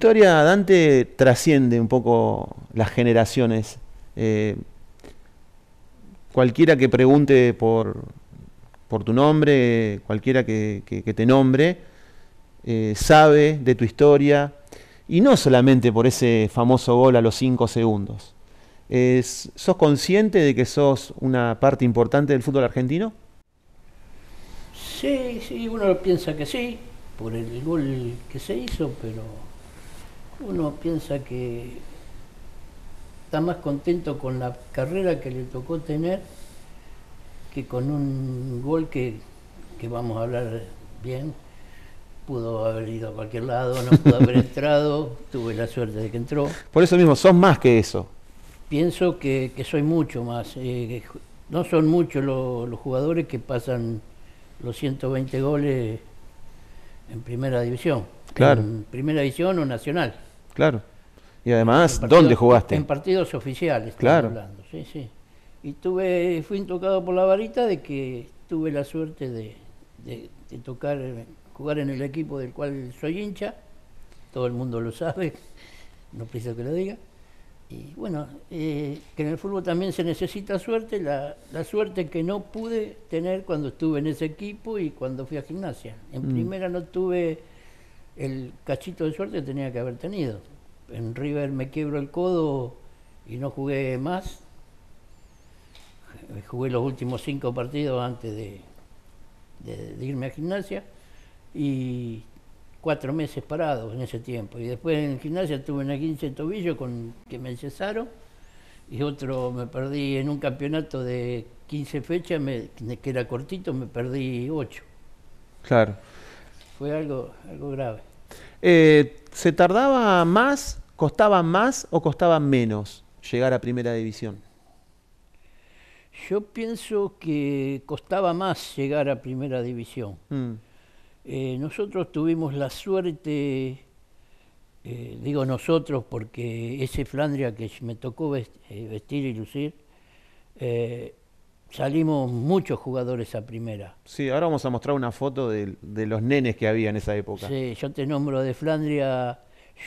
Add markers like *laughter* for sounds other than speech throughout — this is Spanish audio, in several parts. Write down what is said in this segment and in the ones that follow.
historia, Dante, trasciende un poco las generaciones. Eh, cualquiera que pregunte por, por tu nombre, cualquiera que, te nombre, eh, sabe de tu historia, y no solamente por ese famoso gol a los cinco segundos. Es, ¿Sos consciente de que sos una parte importante del fútbol argentino? Sí, sí, uno piensa que sí, por el gol que se hizo, pero uno piensa que está más contento con la carrera que le tocó tener que con un gol que, que vamos a hablar bien. Pudo haber ido a cualquier lado, no pudo haber *laughs* entrado, tuve la suerte de que entró. Por eso mismo, son más que eso. Pienso que, soy mucho más. Eh, no son muchos los jugadores que pasan los 120 goles en primera división. Claro. En primera división o nacional. Claro. Y además, ¿dónde jugaste? En partidos oficiales, claro. sí, sí. Y tuve, fui tocado por la varita de que tuve la suerte de, tocar, jugar en el equipo del cual soy hincha, todo el mundo lo sabe, *laughs* no pienso que lo diga. Y bueno, eh, que en el fútbol también se necesita suerte, la, la, suerte que no pude tener cuando estuve en ese equipo y cuando fui a gimnasia. En mm. primera no tuve el cachito de suerte tenía que haber tenido. En River me quiebro el codo y no jugué más. Eh, jugué los últimos cinco partidos antes de, irme a gimnasia y cuatro meses parados en ese tiempo. Y después en gimnasia tuve una quince tobillo con que me cesaron y otro me perdí en un campeonato de 15 fechas, que era cortito, me perdí ocho, Claro. Fue algo, algo grave. Eh, ¿Se tardaba más, costaba más o costaba menos llegar a primera división? Yo pienso que costaba más llegar a primera división. Mm. Eh, nosotros tuvimos la suerte, eh, digo nosotros porque ese Flandria que me tocó vestir y lucir, salimos muchos jugadores a primera. Sí, ahora vamos a mostrar una foto de, los nenes que había en esa época. Sí, yo te nombro de Flandria,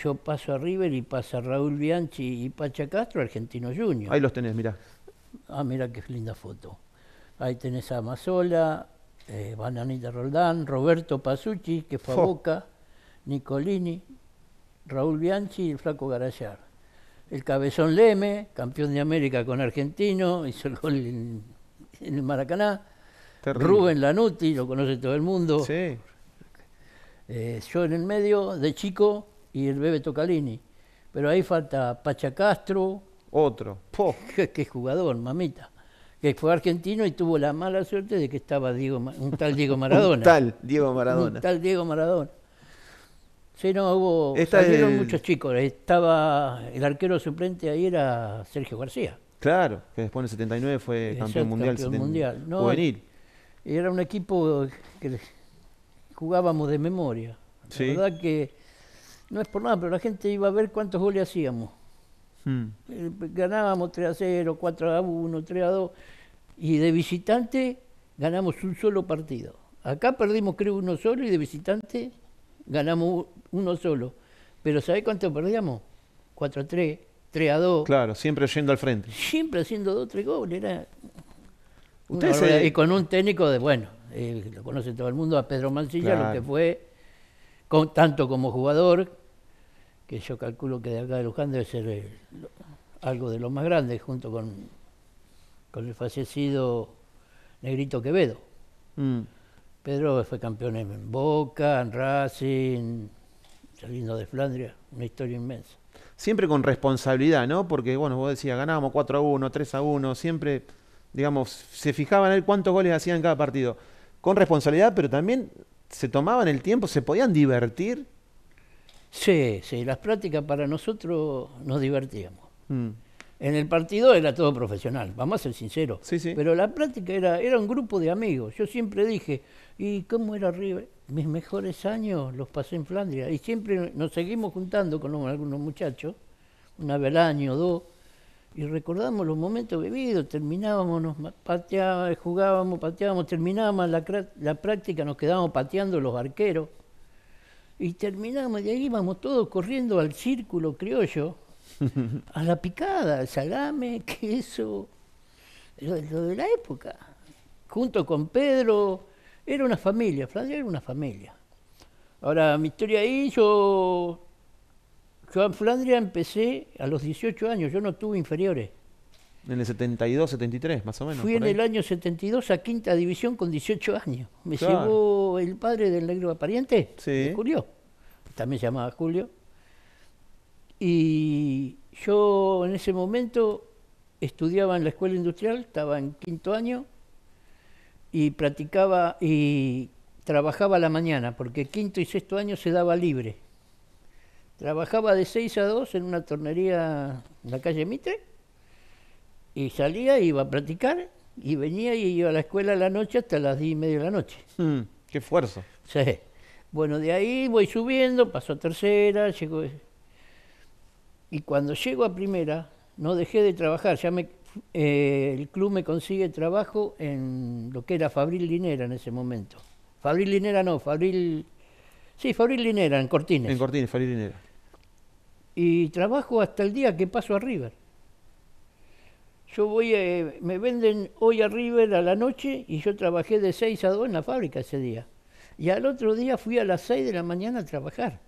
yo paso a River y pasa Raúl Bianchi y Pacha Castro, Argentino Junior. Ahí los tenés, mirá. Ah, mira qué linda foto. Ahí tenés a Mazola, eh, Bananita Roldán, Roberto Pasucci, que fue a Boca, Nicolini, Raúl Bianchi y el Flaco Garayar. El Cabezón Leme, campeón de América con Argentino, hizo el gol en el Maracaná. Rubén Lanuti, lo conoce todo el mundo. Sí. Eh, yo en el medio, de chico, y el bebé Tocalini. Pero ahí falta Pachacastro. Otro. *laughs* Que, jugador, mamita. Que fue argentino y tuvo la mala suerte de que estaba Diego, un tal Diego *laughs* Maradona. un tal Diego Maradona. Un tal Diego Maradona. Sí, no, hubo. muchos chicos. Estaba. El arquero suplente ahí era Sergio García. Claro, que después en el 79 fue campeón mundial, mundial. juvenil. Era un equipo que jugábamos de memoria. La verdad que no es por nada, pero la gente iba a ver cuántos goles hacíamos. Hmm. Eh, ganábamos 3 a 0, 4 a 1, 3 a 2. Y de visitante ganamos un solo partido. Acá perdimos creo uno solo y de visitante ganamos uno solo. Pero ¿sabés cuánto perdíamos? 4 a 3. Claro, siempre yendo al frente. Siempre haciendo dos, tres goles. Era Y con un técnico de, bueno, eh, lo conoce todo el mundo, a Pedro Mancilla, lo que fue, tanto como jugador, que yo calculo que de acá de Luján debe ser eh, algo de los más grandes, junto con, con el fallecido Negrito Quevedo. Mm. Pedro fue campeón en Boca, en Racing, saliendo de Flandria, una historia inmensa siempre con responsabilidad, ¿no? Porque, bueno, vos decías, ganábamos 4 a 1, 3 a 1, siempre, digamos, se fijaban en cuántos goles hacían cada partido. Con responsabilidad, pero también se tomaban el tiempo, se podían divertir. Sí, sí, las prácticas para nosotros nos divertíamos. Mm. En el partido era todo profesional, vamos a ser sinceros. Pero la práctica era, era un grupo de amigos. Yo siempre dije, ¿y cómo era arriba? Mis mejores años los pasé en Flandria. Y siempre nos seguimos juntando con algunos muchachos, una vez al año, o dos, y recordamos los momentos vividos. Terminábamos, nos pateábamos, jugábamos, pateábamos, terminábamos la, la práctica, nos quedábamos pateando los arqueros. Y terminábamos, y ahí íbamos todos corriendo al círculo criollo *laughs* a la picada, salame, *laughs* queso, lo, lo, de la época. Junto con Pedro, era una familia, Flandria era una familia. Ahora, mi historia ahí, yo, yo en Flandria empecé a los 18 años, yo no tuve inferiores. En el 72, 73, más o menos. Fui en el año 72 a quinta división con 18 años. Me llevó el padre del negro pariente, Julio. También se llamaba Julio. Y yo en ese momento estudiaba en la escuela industrial, estaba en quinto año y practicaba y trabajaba a la mañana, porque quinto y sexto año se daba libre. Trabajaba de seis a dos en una tornería en la calle Mitre y salía, iba a practicar y venía y iba a la escuela a la noche hasta las diez y media de la noche. Mm, ¡Qué esfuerzo! Sí. Bueno, de ahí voy subiendo, paso a tercera, llego y cuando llego a primera, no dejé de trabajar. Ya me, eh, el club me consigue trabajo en lo que era Fabril Linera en ese momento. Fabril Linera no, Fabril... Sí, Fabril Linera, en Cortines. En Cortines, Fabril Linera. Y trabajo hasta el día que paso a River. Yo voy, eh, me venden hoy a River a la noche y yo trabajé de 6 a 2 en la fábrica ese día. Y al otro día fui a las 6 de la mañana a trabajar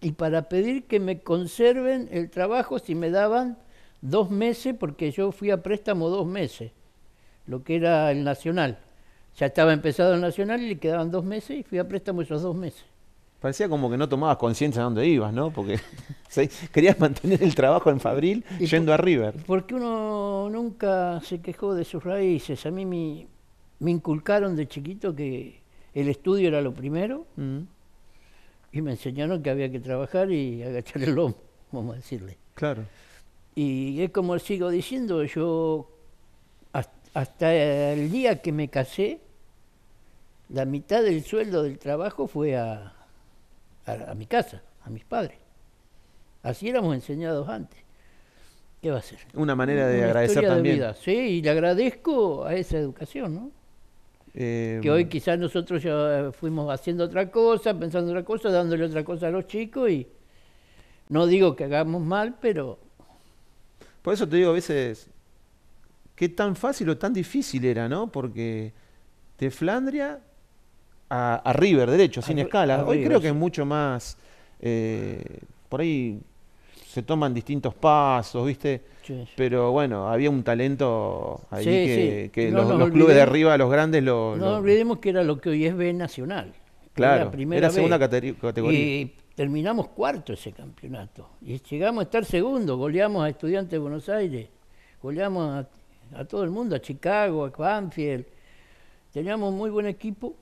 y para pedir que me conserven el trabajo si me daban dos meses, porque yo fui a préstamo dos meses, lo que era el Nacional. Ya estaba empezado el Nacional y le quedaban dos meses y fui a préstamo esos dos meses. Parecía como que no tomabas conciencia de dónde ibas, ¿no? Porque *laughs* querías mantener el trabajo en Fabril yendo a River. Porque uno nunca se quejó de sus raíces. A mí me, inculcaron de chiquito que el estudio era lo primero. Mm. Y me enseñaron que había que trabajar y agachar el lomo, *laughs* vamos a decirle. Claro. Y es como sigo diciendo, yo hasta el día que me casé, la mitad del sueldo del trabajo fue a, mi casa, a mis padres. Así éramos enseñados antes. ¿Qué va a ser? Una manera de agradecer también. vida. Sí, y le agradezco a esa educación, ¿no? Eh, que hoy quizás nosotros ya eh, fuimos haciendo otra cosa, pensando otra cosa, dándole otra cosa a los chicos y no digo que hagamos mal, pero... Por eso te digo a veces, qué tan fácil o tan difícil era, ¿no? Porque de Flandria a, River, derecho, sin escala. Hoy creo que es mucho más... Eh, por ahí se toman distintos pasos, ¿viste? Pero bueno, había un talento ahí que, los, clubes de arriba, los grandes, lo, No olvidemos que era lo que hoy es B Nacional. Claro, era, la segunda categoría. Y terminamos cuarto ese campeonato. Y llegamos a estar segundo, goleamos a Estudiantes de Buenos Aires, goleamos a, todo el mundo, a Chicago, a Banfield. Teníamos muy buen equipo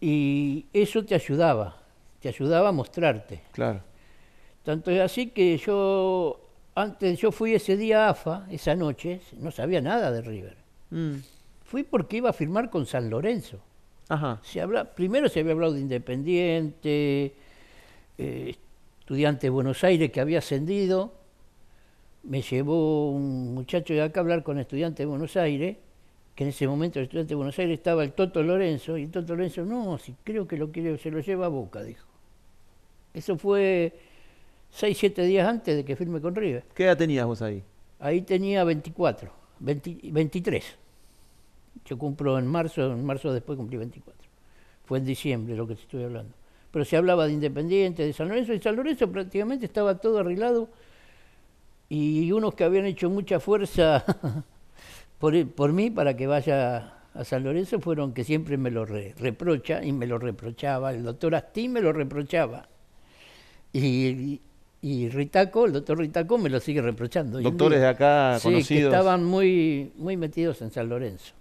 y eso te ayudaba, te ayudaba a mostrarte. Claro. Tanto es así que yo, antes yo fui ese día a AFA, esa noche, no sabía nada de River. Mm. Fui porque iba a firmar con San Lorenzo. Ajá. primero se había hablado de Independiente, eh, estudiante de Buenos Aires que había ascendido. Me llevó un muchacho de acá a hablar con estudiante de Buenos Aires, que en ese momento el estudiante de Buenos Aires estaba el Toto Lorenzo, y el Toto Lorenzo, no, si creo que lo quiere, se lo lleva a Boca, dijo. Eso fue 6, 7 días antes de que firme con Rivas. ¿Qué edad tenías vos ahí? Ahí tenía 24, 23. Yo cumplo en marzo, en marzo después cumplí 24. Fue en diciembre lo que te estoy hablando. Pero se hablaba de Independiente, de San Lorenzo, y San Lorenzo prácticamente estaba todo arreglado. Y unos que habían hecho mucha fuerza *laughs* por, por mí para que vaya a San Lorenzo fueron que siempre me lo reprocha y me lo reprochaba. El doctor Asti me lo reprochaba. y y Ritaco, el doctor Ritaco me lo sigue reprochando. Doctores de acá conocidos. Que estaban muy, muy metidos en San Lorenzo.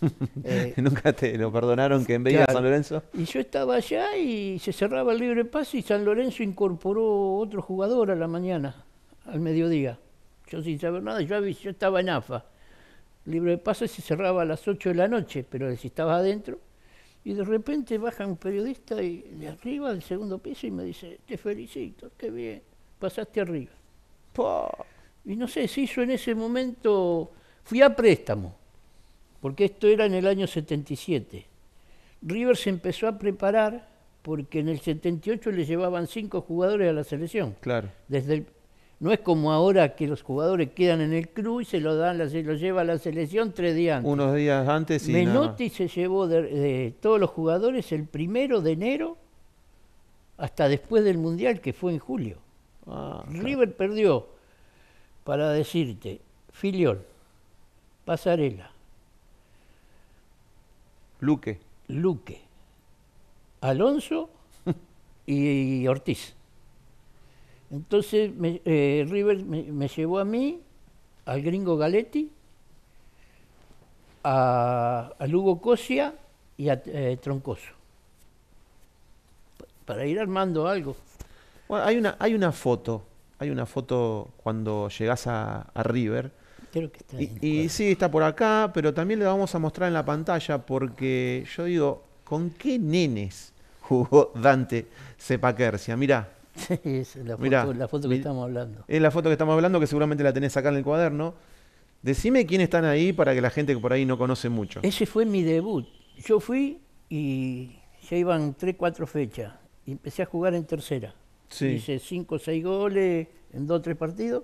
*laughs* Eh, ¿Nunca te lo perdonaron que en a San Lorenzo? Y yo estaba allá y se cerraba el libre paso y San Lorenzo incorporó otro jugador a la mañana, al mediodía. Yo sin saber nada, yo, estaba en AFA. El libre paso se cerraba a las 8 de la noche, pero si estaba adentro. Y de repente baja un periodista y de arriba del segundo piso y me dice, te felicito, qué bien pasaste arriba. Y no sé, se hizo en ese momento, fui a préstamo, porque esto era en el año 77. River se empezó a preparar porque en el 78 le llevaban cinco jugadores a la selección. Claro. Desde no es como ahora que los jugadores quedan en el club y se lo dan, se lo lleva a la selección tres días antes. Unos días antes y Menotti se llevó de, todos los jugadores el primero de enero hasta después del mundial que fue en julio. Ah, River perdió, para decirte, Filiol, Pasarela, Luque. Luque, Alonso *laughs* y Ortiz. Entonces eh, River me, llevó a mí, al gringo Galetti, a, a Lugo Cosia y a eh, Troncoso, para ir armando algo hay una, hay una foto. Hay una foto cuando llegás a, River. Creo que está y, y sí, está por acá, pero también le vamos a mostrar en la pantalla porque yo digo, ¿con qué nenes jugó Dante Cepaquercia? Mirá. *laughs* Sí, es la foto, que estamos hablando. Es la foto que estamos hablando, que seguramente la tenés acá en el cuaderno. Decime quién están ahí para que la gente que por ahí no conoce mucho. Ese fue mi debut. Yo fui y ya iban tres, cuatro fechas. Y empecé a jugar en tercera. Dice cinco 5 o 6 goles en dos o 3 partidos.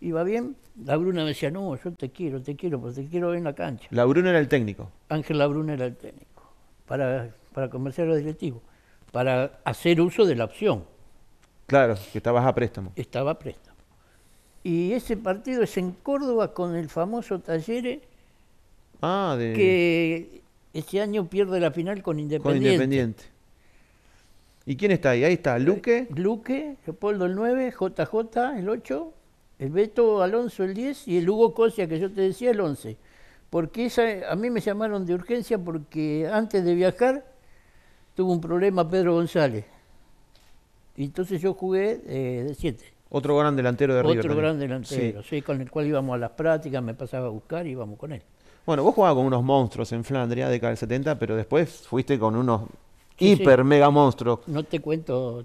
Iba bien. La Bruna me decía, no, yo te quiero, te quiero, porque te quiero en la cancha. La Bruna era el técnico. Ángel La Bruna era el técnico. Para, para comerciar los directivos. Para hacer uso de la opción. Claro, que estabas a préstamo. Estaba a préstamo. Y ese partido es en Córdoba con el famoso Talleres. Ah, que ese año pierde la final con Independiente. Con Independiente. ¿Y quién está ahí? Ahí está, eh, Luque. Luque, Leopoldo el 9, JJ el 8, el Beto Alonso el 10 y el Hugo Cosia, que yo te decía, el 11. Porque a mí me llamaron de urgencia porque antes de viajar tuvo un problema Pedro González. Y entonces yo jugué eh, de 7. Otro gran delantero de River. Otro gran delantero, sí. con el cual íbamos a las prácticas, me pasaba a buscar y íbamos con él. Bueno, vos jugabas con unos monstruos en Flandria, década del 70, pero después fuiste con unos hiper mega monstruo No te cuento,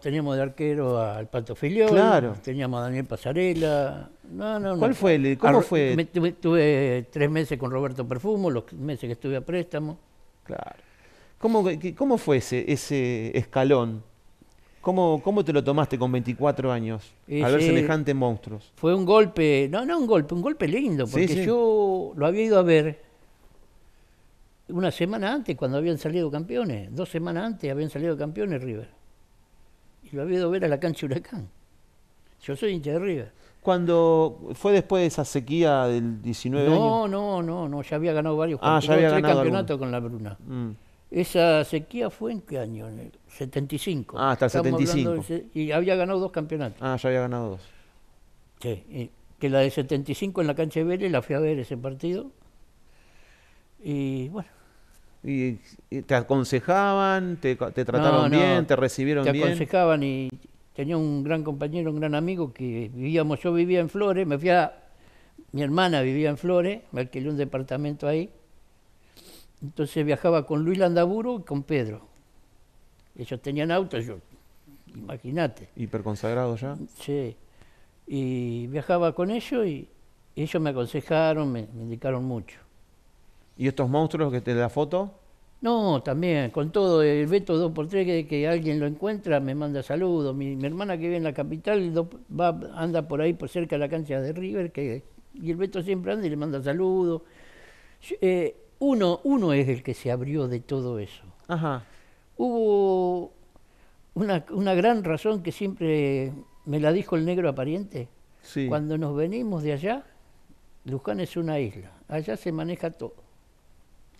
teníamos, de arquero al Pato teníamos a Daniel Pasarela. No, no, ¿Cuál fue? ¿Cómo fue? tuve, tres meses con Roberto Perfumo, los meses que estuve a préstamo. Claro. ¿Cómo, cómo fue ese, ese escalón? ¿Cómo, ¿Cómo te lo tomaste con 24 años a ver semejante monstruos? Fue un golpe, no, no un golpe, un golpe lindo, porque yo lo había ido a ver una semana antes, cuando habían salido campeones, dos semanas antes habían salido campeones River. Y lo había ido a ver a la cancha Huracán. Yo soy hincha de River. Cuando fue después de esa sequía del 19 no, No, no, no, ya había ganado varios ah, ya había campeonatos con la Bruna. Mm. Esa sequía fue en qué año? En el 75. Ah, hasta 75. y había ganado dos campeonatos. Ah, ya había ganado dos. Sí, que la de 75 en la cancha de Vélez, la fui a ver ese partido. Y bueno, y, te aconsejaban, te, te trataron bien, te recibieron bien. Te aconsejaban y tenía un gran compañero, un gran amigo que vivíamos, yo vivía en Flores, me fui a, mi hermana vivía en Flores, me alquilé un departamento ahí. Entonces viajaba con Luis Landaburo y con Pedro. Ellos tenían autos, yo, imagínate. Hiperconsagrado ya. Sí. Y viajaba con ellos y ellos me aconsejaron, me indicaron mucho. ¿Y estos monstruos que te da foto? No, también, con todo, el veto 2x3 que, alguien lo encuentra, me manda saludos. Mi, hermana que vive en la capital va, anda por ahí, por cerca de la cancha de River, que, y el veto siempre anda y le manda saludos. Eh, uno, uno es el que se abrió de todo eso. Ajá. Hubo una, gran razón que siempre me la dijo el negro aparente. Cuando nos venimos de allá, Luján es una isla, allá se maneja todo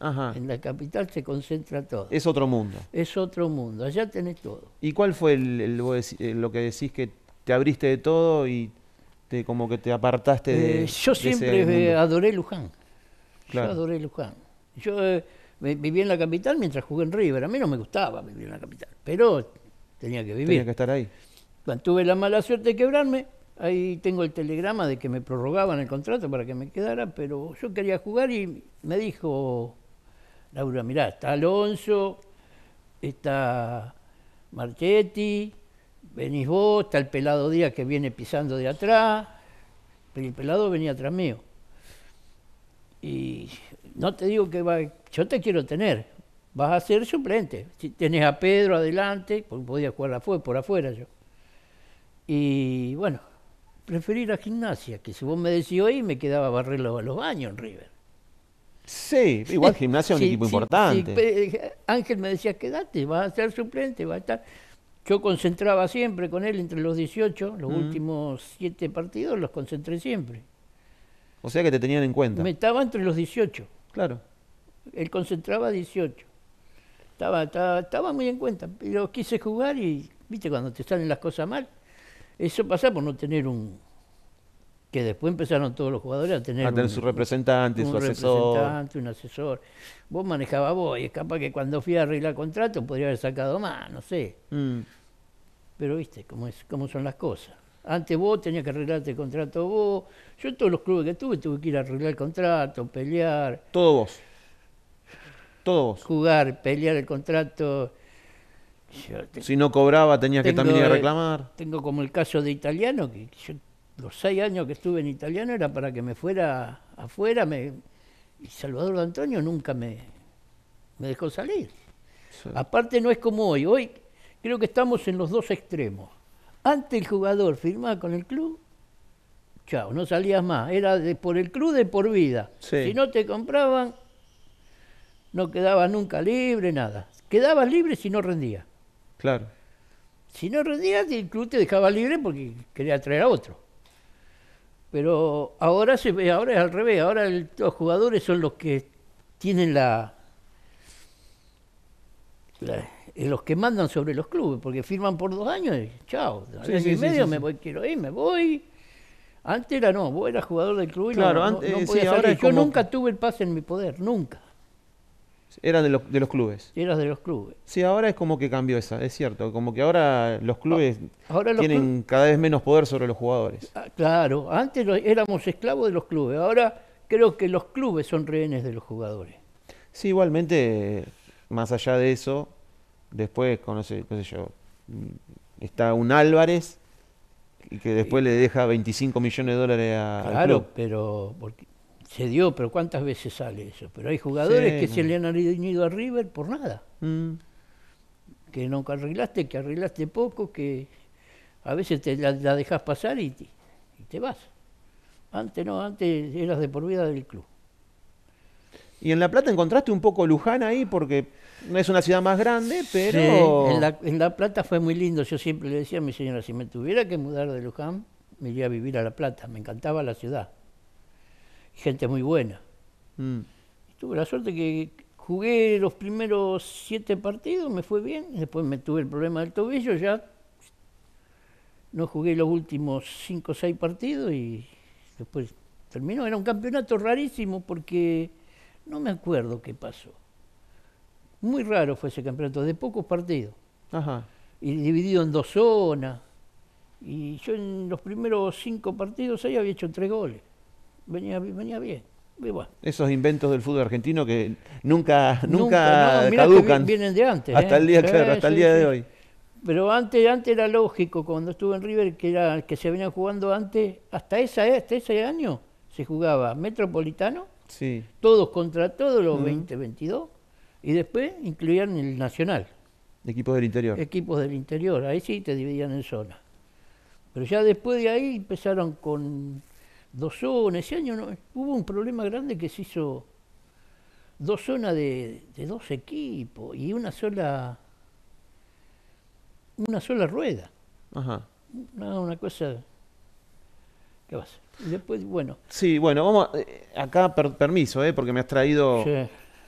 en la capital se concentra todo. Es otro mundo. Es otro mundo, allá tenés todo. ¿Y cuál fue el, eh, lo que decís que te abriste de todo y te, como que te apartaste de... Eh, yo siempre adoré Luján. Yo adoré Luján. Yo eh, viví en la capital mientras jugué en River. A mí no me gustaba vivir en la capital, pero tenía que vivir. Tenía que estar ahí. Cuando tuve la mala suerte de quebrarme, Ahí tengo el telegrama de que me prorrogaban el contrato para que me quedara, pero yo quería jugar y me dijo Laura, mirá, está Alonso, está Marchetti, venís vos, está el pelado Díaz que viene pisando de atrás, pero el pelado venía atrás mío. Y no te digo que va, yo te quiero tener, vas a ser suplente. Si tenés a Pedro adelante, porque podía jugar por afuera yo. Y bueno, preferí la gimnasia, que si vos me decís hoy me quedaba a barrer los, los baños en River. Sí, igual gimnasia es un *laughs* equipo importante. Eh, Ángel me decía, quédate, vas a ser suplente, va a estar... Yo concentraba siempre con él entre los 18, los mm. últimos 7 partidos los concentré siempre. O sea que te tenían en cuenta. Me estaba entre los 18. Claro. Él concentraba 18. Estaba, estaba, estaba, muy en cuenta. Pero quise jugar y, viste, cuando te salen las cosas mal, eso pasa por no tener un, que después empezaron todos los jugadores a tener, a tener un, su representante, su asesor. representante, un asesor. Vos manejabas vos, y es capaz que cuando fui a arreglar contrato podría haber sacado más, no sé. Mm. Pero viste cómo, es, cómo son las cosas. Antes vos tenías que arreglarte el contrato vos. Yo en todos los clubes que tuve tuve que ir a arreglar el contrato, pelear. todos vos. Todo Jugar, pelear el contrato. si no cobraba tenías que también ir a reclamar. Tengo como el caso de Italiano, que yo los seis años que estuve en italiano era para que me fuera afuera. Me, y Salvador Antonio nunca me, me dejó salir. Aparte no es como hoy. Hoy creo que estamos en los dos extremos. Antes el jugador firmaba con el club, chao, no salías más. Era de, por el club de por vida. Si no te compraban, no quedabas nunca libre, nada. Quedabas libre si no rendías. Claro. Si no rendías, el club te dejaba libre porque quería traer a otro. Pero ahora se ve, ahora es al revés, ahora los jugadores son los que tienen la, eh, los que mandan sobre los clubes, porque firman por dos años y chao, dos y medio me voy, quiero ir, me voy. Antes era no, vos eras jugador del club y no, antes, Yo nunca tuve el pase en mi poder, nunca. Eran de, los de los clubes. Eras de los clubes. Sí, ahora es como que cambió esa, es cierto. Como que ahora los ah, clubes tienen cada vez menos poder sobre los jugadores. Ah, claro, antes éramos esclavos de los clubes. Ahora creo que los clubes son rehenes de los jugadores. Sí, igualmente, más allá de eso, después, conoce, yo, está un Álvarez que después le deja 25 millones de dólares a. Claro, pero se dio, pero ¿cuántas veces sale eso? Pero hay jugadores que se le han ido a River por nada. Mm. Que nunca arreglaste, que arreglaste poco, que a veces te la, dejas pasar y te, vas. Antes no, antes eras de por vida del club. Y en La Plata encontraste un poco Luján ahí porque no es una ciudad más grande, pero... en, la, en, la, Plata fue muy lindo. Yo siempre le decía a mi señora, si me tuviera que mudar de Luján, me iría a vivir a La Plata. Me encantaba la ciudad gente muy buena. Mm. Tuve la suerte que jugué los primeros siete partidos, me fue bien, después me tuve el problema del tobillo, ya no jugué los últimos cinco o seis partidos y después terminó. Era un campeonato rarísimo porque no me acuerdo qué pasó. Muy raro fue ese campeonato, de pocos partidos. Y dividido en dos zonas. Y yo en los primeros cinco partidos ahí había hecho tres goles venía, venía bien. Esos inventos del fútbol argentino que nunca, nunca, nunca no, vienen de antes. Hasta el ¿eh? día, hasta el día de hoy. Pero antes, antes era lógico, cuando estuve en River, que era que se venía jugando antes, hasta, esa, ese año se jugaba Metropolitano, todos contra todos los 2022 y después incluían el Nacional. Equipos del interior. Equipos del interior, ahí sí te dividían en zonas. Pero ya después de ahí empezaron con dos zonas. Ese año no, hubo un problema grande que se hizo dos zonas de, dos equipos y una sola una sola rueda. Ajá. Una, cosa. ¿Qué va después, bueno. Sí, bueno, vamos. Eh, acá, permiso, ¿eh? porque me has traído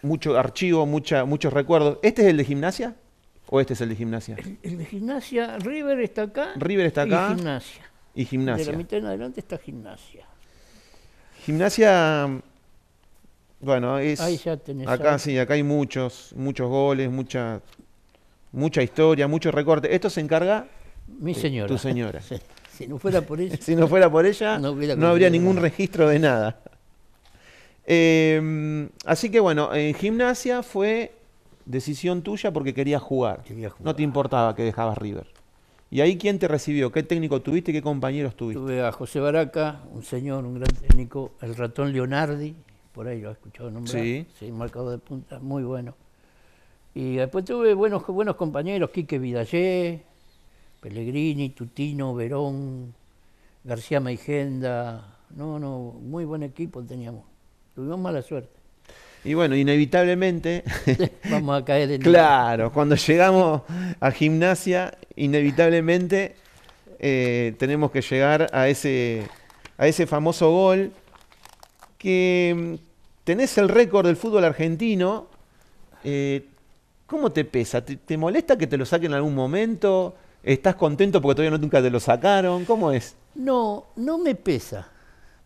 mucho archivo, mucha, muchos recuerdos. ¿Este es el de gimnasia? ¿O este es el de gimnasia? El, de gimnasia, River está acá. River está acá. Y gimnasia. Y gimnasia. De la mitad en adelante está gimnasia. Gimnasia, bueno, es... acá sí, acá hay muchos, muchos goles, mucha, mucha historia, muchos recortes. Esto se encarga... Mi Tu señora. *laughs* *laughs* Si no fuera por ella... no por ella, no, habría ningún registro de nada. Eh, así que bueno, en gimnasia fue decisión tuya porque querías Quería jugar. No te importaba que dejabas River. ¿Y ahí quién te recibió? ¿Qué técnico tuviste? ¿Qué compañeros tuviste? Tuve a José Baraca, un señor, un gran técnico, el ratón Leonardi, por ahí lo has escuchado nombrar, sí, sí marcado de punta, muy bueno. Y después tuve buenos, buenos compañeros, Quique Vidallé, Pellegrini, Tutino, Verón, García Meijenda, no, no, muy buen equipo teníamos. Tuvimos mala suerte. Y bueno, inevitablemente. *laughs* Vamos a caer en. *laughs* claro, cuando llegamos a gimnasia, inevitablemente eh, tenemos que llegar a ese, a ese famoso gol que mm, tenés el récord del fútbol argentino. Eh, ¿Cómo te pesa? ¿Te, molesta que te lo saquen en algún momento? ¿Estás contento porque todavía no, nunca te lo sacaron? ¿Cómo es? No, no me pesa.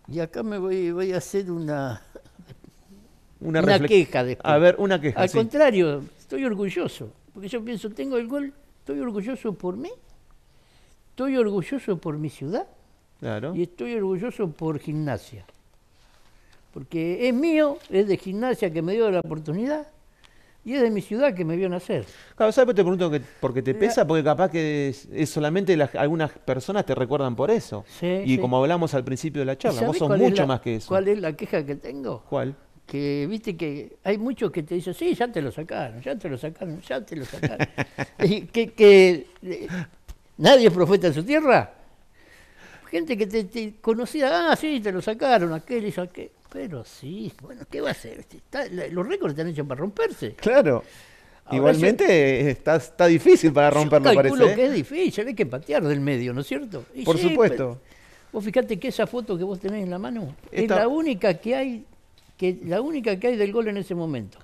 Y acá me voy a hacer una, una, queja después. A ver, una queja. Al contrario, estoy orgulloso, porque yo pienso, tengo el gol, estoy orgulloso por mí, estoy orgulloso por mi ciudad claro. y estoy orgulloso por gimnasia. Porque es mío, es de gimnasia que me dio la oportunidad y es de mi ciudad que me vio nacer. Claro, ¿sabes? Te pregunto que, porque te pesa, porque capaz que es, solamente algunas personas te recuerdan por eso. y como hablamos al principio de la charla, vos sos mucho más que eso. ¿Cuál es la queja que tengo? ¿Cuál? que viste que hay muchos que te dicen, sí, ya te lo sacaron, ya te lo sacaron, ya te lo sacaron. *laughs* que, eh, nadie es profeta en su tierra. Gente que te, conocía, ah, sí, te lo sacaron, aquel hizo aquel. Pero sí, bueno, ¿qué va a ser? los récords te han hecho para romperse. Claro. Igualmente está, está difícil para romperlo, calculo parece. que ¿eh? es difícil, hay que patear del medio, ¿no es cierto? Por supuesto. Pues, vos fíjate que esa foto que vos tenés en la mano es la única que hay que la única que hay del gol en ese momento.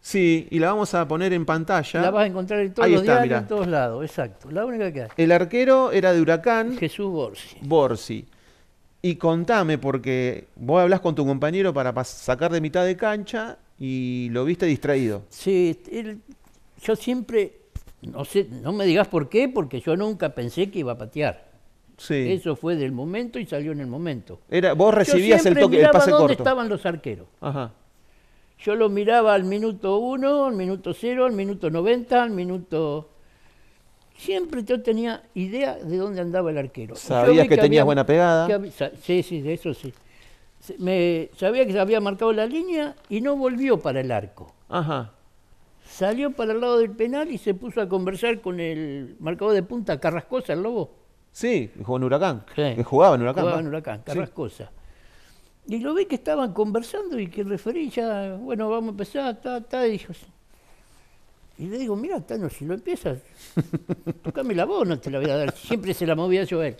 Sí, y la vamos a poner en pantalla. La vas a encontrar en todos los en todos lados, exacto. La única que hay. El arquero era de Huracán. Jesús Borsi. Borsi. Y contame, porque vos hablas con tu compañero para sacar de mitad de cancha y lo viste distraído. Sí, yo siempre, no sé, no me digas por qué, porque yo nunca pensé que iba a patear. Eso fue del momento y salió en el momento. Era, vos recibías el toque, el pase dónde estaban los arqueros. Yo lo miraba al minuto 1, al minuto 0, al minuto 90, al minuto... Siempre yo tenía idea de dónde andaba el arquero. Sabías que, tenías buena pegada. sí, sí, de eso sí. Me, sabía que se había marcado la línea y no volvió para el arco. Ajá. Salió para el lado del penal y se puso a conversar con el marcador de punta Carrascosa, el lobo. Sí, jugó en Huracán. Eh, jugaba en Huracán. Jugaba Huracán, Carrascosa. Y lo vi que estaban conversando y que el referí ya, bueno, vamos a empezar, está, está. y dijo, y le digo, mira, Tano, si lo empiezas, *laughs* tocame la voz, no te la voy a dar. Siempre se la movía yo a él.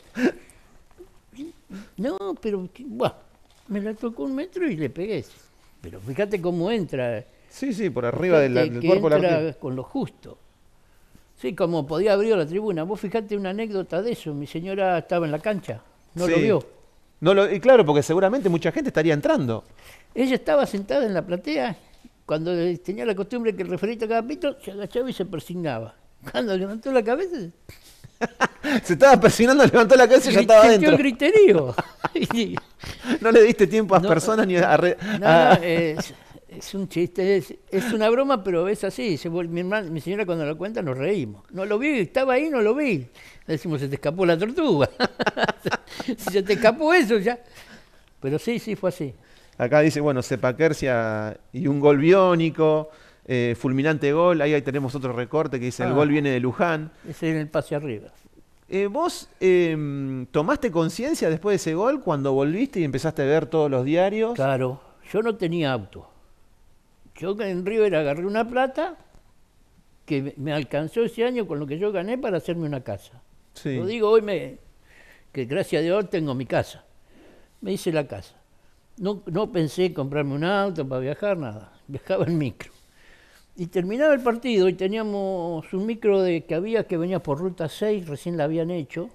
No, pero, bueno, me la tocó un metro y le pegué. Pero fíjate cómo entra. Sí, sí, por arriba del, cuerpo. Que con lo justo. Sí, como podía abrir la tribuna. Vos fijate una anécdota de eso. Mi señora estaba en la cancha, no lo vio. No lo, y claro, porque seguramente mucha gente estaría entrando. Ella estaba sentada en la platea, cuando tenía la costumbre que el referito cada pito se agachaba y se persignaba. Cuando levantó la cabeza. *laughs* se estaba persignando, levantó la cabeza y ya estaba dentro. el griterío. *laughs* *laughs* no le diste tiempo a las personas ni a es un chiste, es, una broma, pero es así. mi, señora cuando lo cuenta nos reímos. No lo vi, estaba ahí, no lo vi. decimos, se te escapó la tortuga. *laughs* si se te escapó eso ya. Pero sí, sí, fue así. Acá dice, bueno, Sepaquercia y un gol biónico, eh, fulminante gol. Ahí, tenemos otro recorte que dice, el ah. gol viene de Luján. Ese en el pase arriba. Eh, ¿Vos em, tomaste conciencia después de ese gol cuando volviste y empezaste a ver todos los diarios? Claro, yo no tenía auto yo en River agarré una plata que me alcanzó ese año con lo que yo gané para hacerme una casa. Lo digo hoy me, que gracias a Dios tengo mi casa. Me hice la casa. No, no pensé comprarme un auto para viajar, nada. *laughs* Viajaba en micro. Y terminaba el partido y teníamos un micro de que había que venía por ruta 6, recién la habían hecho.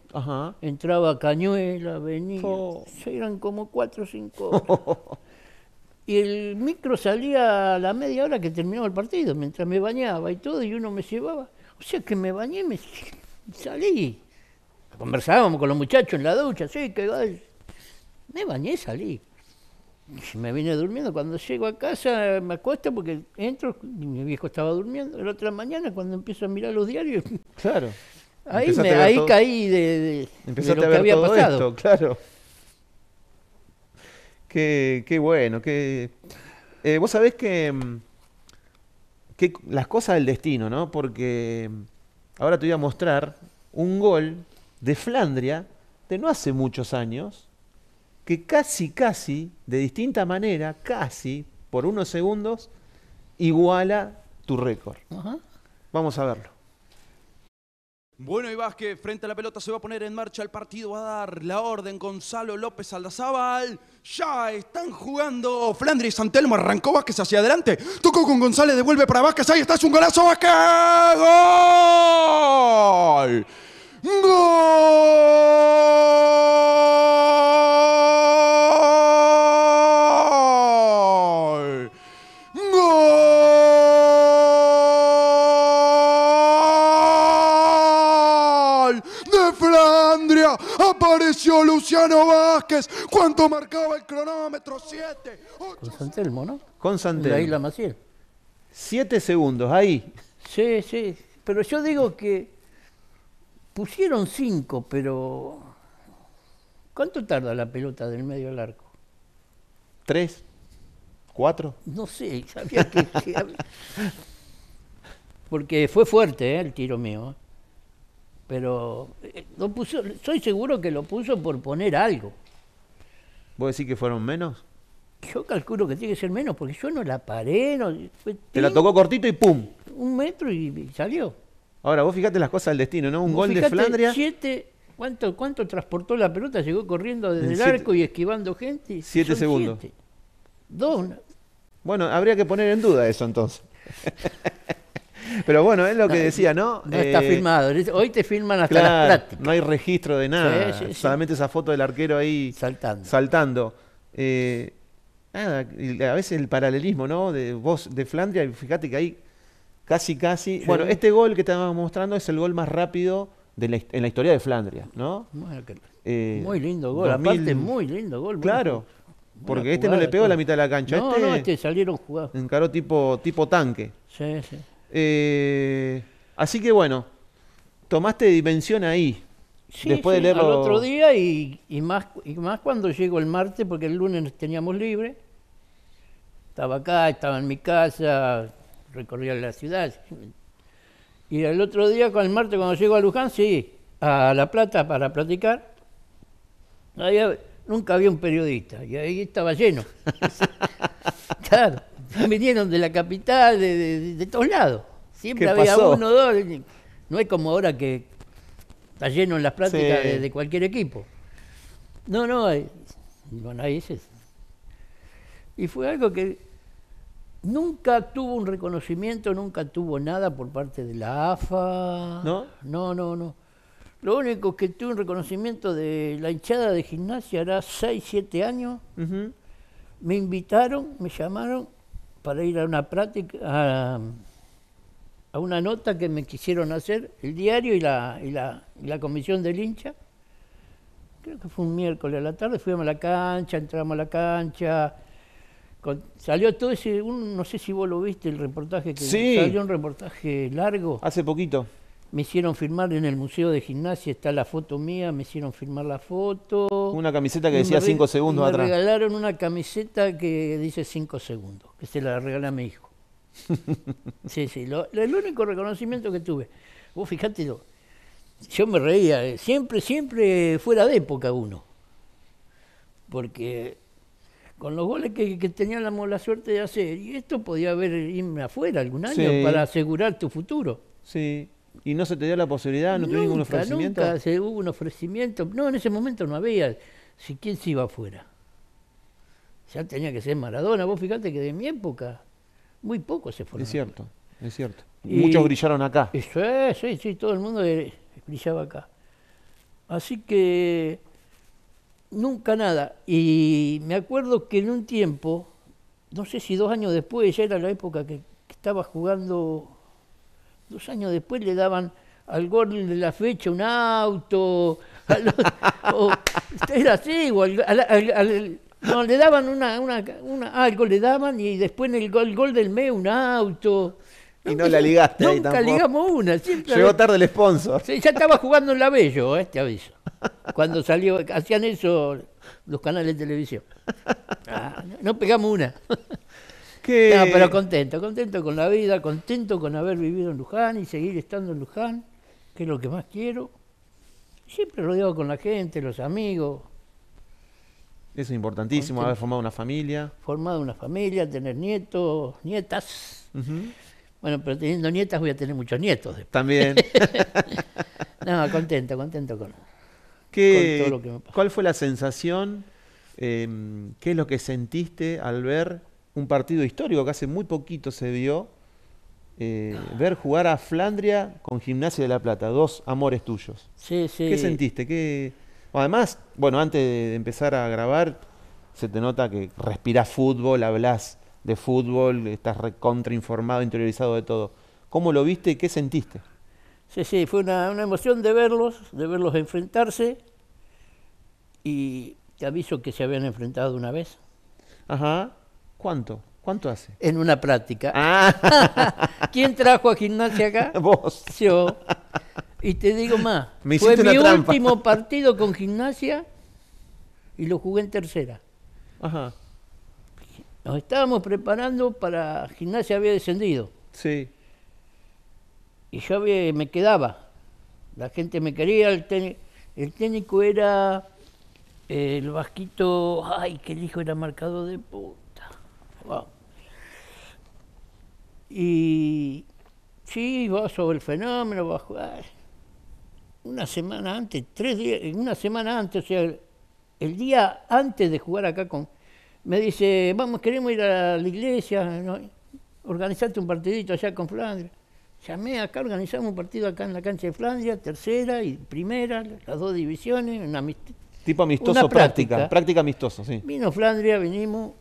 Entraba Cañuela, venía. Eran como 4 o 5 *laughs* y el micro salía a la media hora que terminaba el partido, mientras me bañaba y todo, y uno me llevaba. O sea que me bañé, me *laughs* salí. Conversábamos con los muchachos en la ducha, sí, que me bañé, salí. me vine durmiendo. Cuando llego a casa me acuesto porque entro y mi viejo estaba durmiendo. La otra mañana cuando empiezo a mirar los diarios, claro. *laughs* Ahí, me, ahí caí de, lo que había pasado. claro. Qué, bueno, que eh, vos sabés mm, que, las cosas del destino, ¿no? Porque mm, ahora te voy a mostrar un gol de Flandria de no hace muchos años, que casi, casi, de distinta manera, casi, por unos segundos, iguala tu récord. Vamos a verlo. Bueno, y Vázquez, frente a la pelota se va a poner en marcha el partido, va a dar la orden Gonzalo López Aldazábal. Ya están jugando y Santelmo, arrancó Vázquez hacia adelante, tocó con González, devuelve para Vázquez, ahí está, es un golazo Vázquez. ¡Gol! ¡Gol! ¿Cuánto marcaba el cronómetro 7. Con Santelmo, ¿no? Con Santelmo. ahí la Maciel. Siete segundos, ahí. Sí, sí. Pero yo digo que pusieron cinco, pero ¿cuánto tarda la pelota del medio al arco? Tres, cuatro. No sé, *laughs* sabía que... Porque fue fuerte eh, el tiro mío. Pero eh, puso, soy seguro que lo puso por poner algo. ¿Vos decís que fueron menos? Yo calculo que tiene que ser menos, porque yo no la paré. No, Te la tocó cortito y ¡pum! Un metro y, salió. Ahora, vos fijate las cosas del destino, ¿no? Un gol de Flandria. Siete, ¿cuánto, ¿Cuánto transportó la pelota? Llegó corriendo desde el arco y esquivando gente. Siete segundos. Dos. Bueno, habría que poner en duda eso entonces. *laughs* Pero bueno, es lo que decía, ¿no? No está eh, filmado. Hoy te filman hasta las No hay registro de nada. solamente esa foto del arquero ahí saltando. saltando. Eh, a veces el paralelismo, ¿no? De vos de Flandria, fíjate que ahí casi, casi. Bueno, este gol que te mostrando es el gol más rápido en la historia de Flandria, ¿no? Eh, muy lindo gol, aparte muy lindo gol. Claro, porque este no le pegó a la mitad de la cancha. No, este, no, este salieron jugados. Encaró tipo, tipo tanque. Sí, sí. Eh, así que bueno, tomaste dimensión ahí. Sí, después de leerlo. Al otro día y, más, y más cuando llego el martes, porque el lunes teníamos libre. Estaba acá, estaba en mi casa, recorría la ciudad. Y el otro día, con el martes, cuando llego a Luján, sí, a La Plata para platicar. nunca había un periodista y ahí estaba lleno. *laughs* claro. *laughs* vinieron de la capital, de, todos lados. Siempre había uno, dos. No es como ahora que está lleno en las prácticas de, cualquier equipo. No, no, hay eh, bueno, ahí Y fue algo que nunca tuvo un reconocimiento, nunca tuvo nada por parte de la AFA. ¿No? No, no, no. Lo único que tuvo un reconocimiento de la hinchada de gimnasia Era 6, 7 años. Me invitaron, me llamaron para ir a una práctica, a, una nota que me quisieron hacer, el diario y la, y la, la comisión del hincha. Creo que fue un miércoles a la tarde, fuimos a la cancha, entramos a la cancha, salió todo ese, no sé si vos lo viste, el reportaje que salió un reportaje largo. Hace poquito me hicieron firmar en el Museo de Gimnasia, está la foto mía, me hicieron firmar la foto. Una camiseta que decía 5 segundos atrás. Me regalaron una camiseta que dice 5 segundos, que se la regalé a mi hijo. *laughs* sí, sí, lo, el único reconocimiento que tuve. Vos fijate, yo me reía, eh, siempre, siempre fuera de época uno. Porque con los goles que, teníamos la suerte de hacer, y esto podía haber irme afuera algún año para asegurar tu futuro. Sí. ¿Y no se te dio la posibilidad? ¿No tuvieron ningún ofrecimiento? Nunca, se, hubo un ofrecimiento. No, en ese momento no había. Si, ¿Quién se iba afuera? Ya tenía que ser Maradona. Vos fijate que de mi época muy pocos se fueron. Es cierto, es cierto. Muchos brillaron acá. Eso eh, es, sí, sí, todo el mundo eh, brillaba acá. Así que nunca nada. Y me acuerdo que en un tiempo, no sé si dos años después, ya era la época que estaba jugando Dos años después le daban al gol de la fecha un auto, *laughs* era así, no, le daban una, una, una, algo, le daban y después en el, gol del mes un auto. Y no, la ligaste ahí tampoco. ligamos una. Llegó tarde el sponsor. Sí, ya estaba jugando en la Bello, *laughs* eh, aviso. Cuando salió, hacían eso los canales de televisión. Ah, no pegamos una. No, pero contento, contento con la vida, contento con haber vivido en Luján y seguir estando en Luján, que es lo que más quiero. Siempre rodeado con la gente, los amigos. Eso es importantísimo, haber formado una familia. Formado una familia, tener nietos, nietas. Bueno, pero teniendo nietas voy a tener muchos nietos después. También. *laughs* no, contento, contento con, todo lo que me pasó. ¿Cuál fue la sensación? Em, ¿Qué es lo que sentiste al ver un partido histórico que hace muy poquito se dio, eh, ver jugar a Flandria con Gimnasia de la Plata, dos amores tuyos. Sí, sí. ¿Qué sentiste? ¿Qué... Además, bueno, antes de empezar a grabar, se te nota que respira fútbol, hablas de fútbol, estás contrainformado, interiorizado de todo. ¿Cómo lo viste y qué sentiste? Sí, sí, fue una, una emoción de verlos, de verlos enfrentarse y te aviso que se habían enfrentado una vez. Ajá. ¿Cuánto? ¿Cuánto hace? En una práctica. *laughs* Ah. *laughs* ¿Quién trajo a gimnasia acá? *laughs* Vos. Yo. Y te digo más, fue mi último partido con gimnasia y lo jugué en tercera. Ajá. Nos estábamos preparando para gimnasia había descendido. Sí. Y yo me quedaba. La gente me quería, el, técnico era eh, el vasquito, ay, que el hijo era marcado de puta y sí, va sobre el fenómeno, va a jugar. Una semana antes, tres días, eh, una semana antes, o sea, el, día antes de jugar acá con... Me dice, vamos, queremos ir a la iglesia, ¿no? un partidito allá con Flandria. Llamé acá, organizamos un partido acá en la cancha de Flandria, tercera y primera, las dos divisiones, una Tipo amistoso, práctica, práctica, amistoso sí. Vino Flandria, vinimos,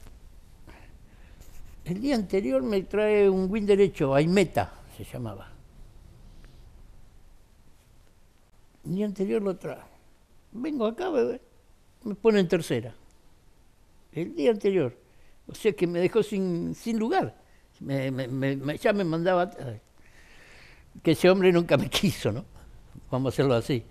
el día anterior me trae un win derecho, Aymeta se llamaba. El día anterior lo trae. Vengo acá, bebé, me pone en tercera. El día anterior. O sea que me dejó sin, sin lugar. me, ya me mandaba. Que ese hombre nunca me *laughs* quiso, ¿no? Vamos a hacerlo así.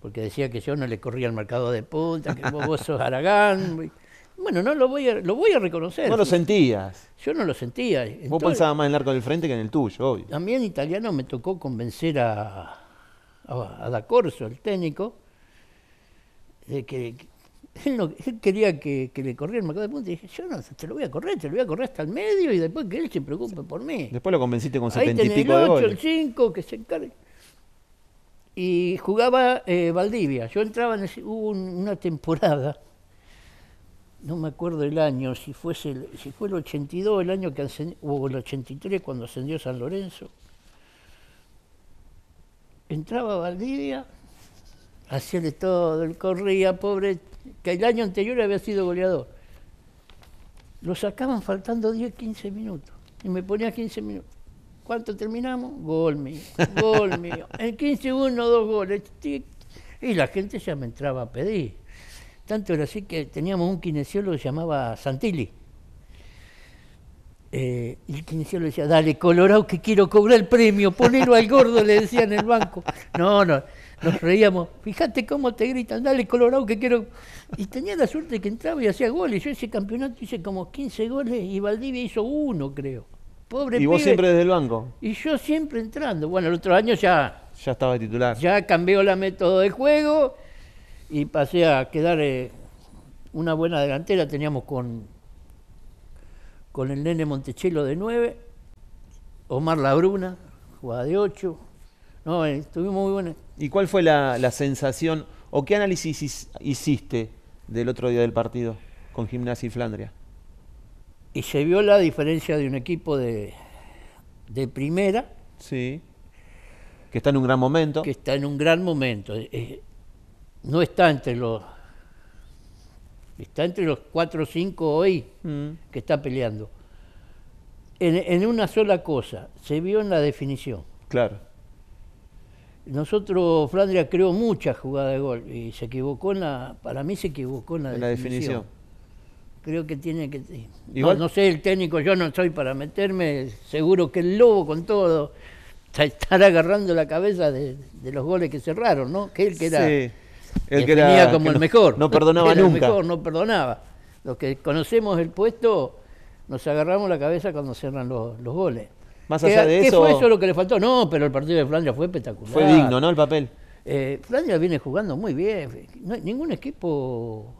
Porque decía que yo no le corría al mercado de punta, que vos, vos sos Aragán. *laughs* Bueno, no lo voy a, lo voy a reconocer. No lo sentías. Yo no lo sentía. Vos pensabas más en el arco del frente que en el tuyo, obvio. A en italiano me tocó convencer a, a, Corso, el técnico, de que, él, quería que, le corriera el mercado de punta y dije, yo no, te lo voy a correr, te lo voy a correr hasta el medio y después que él se preocupe por mí. Después lo convenciste con 70 y pico el 8, el 5, que se encargue. Y jugaba eh, Valdivia. Yo entraba en una temporada no me acuerdo el año, si, si fue el 82 el año que ascendió, o el 83 cuando ascendió San Lorenzo, entraba Valdivia, hacía el todo, el corría, pobre, que el año anterior había sido goleador. Lo sacaban faltando 10, 15 minutos, y me ponía 15 minutos. ¿Cuánto terminamos? Gol mío, gol mío. En 15-1, dos goles. Y la gente ya me entraba a pedir. Tanto era así que teníamos un kinesiólogo que se llamaba Santilli. Eh, y el kinesiólogo decía, dale, Colorado, que quiero cobrar el premio, ponelo al gordo, le decía en el banco. No, no, nos reíamos, fíjate cómo te gritan, dale, Colorado, que quiero... Y tenía la suerte que entraba y hacía goles. Yo ese campeonato hice como 15 goles y Valdivia hizo uno, creo. Pobre ¿Y vos siempre desde el banco? Y yo siempre entrando. Bueno, el otro año ya... Ya estaba titular. Ya cambió la método de juego y pasé a quedar eh, una buena delantera, teníamos con, con el nene Montechelo de 9, Omar Labruna, jugaba de 8, no, eh, estuvimos muy buenos. ¿Y cuál fue la, sensación o qué análisis hiciste del otro día del partido con Gimnasia y Flandria? Y se vio la diferencia de un equipo de, primera. Sí. Que está en un gran momento. Que está en un gran momento. Eh, no está entre los. Está entre los cuatro o cinco hoy mm. que está peleando. En, una sola cosa, se vio en la definición. Claro. Nosotros, Flandria creó muchas jugadas de gol y se equivocó en la. Para mí se equivocó en la definición. La definición creo que tiene que... No, sé, el técnico, yo no soy para meterme, seguro que el Lobo con todo *laughs* estará agarrando la cabeza de, de los goles que cerraron, ¿no? Que él que era sí. El que tenía como el mejor. No perdonaba nunca. no perdonaba. Los que conocemos el puesto nos agarramos la cabeza cuando cerran los, goles. Más allá de ¿qué eso. fue eso lo que le faltó? No, pero el partido de Flandria fue espectacular. Fue digno, ¿no? El papel. Eh, Flandria viene jugando muy bien. ningún equipo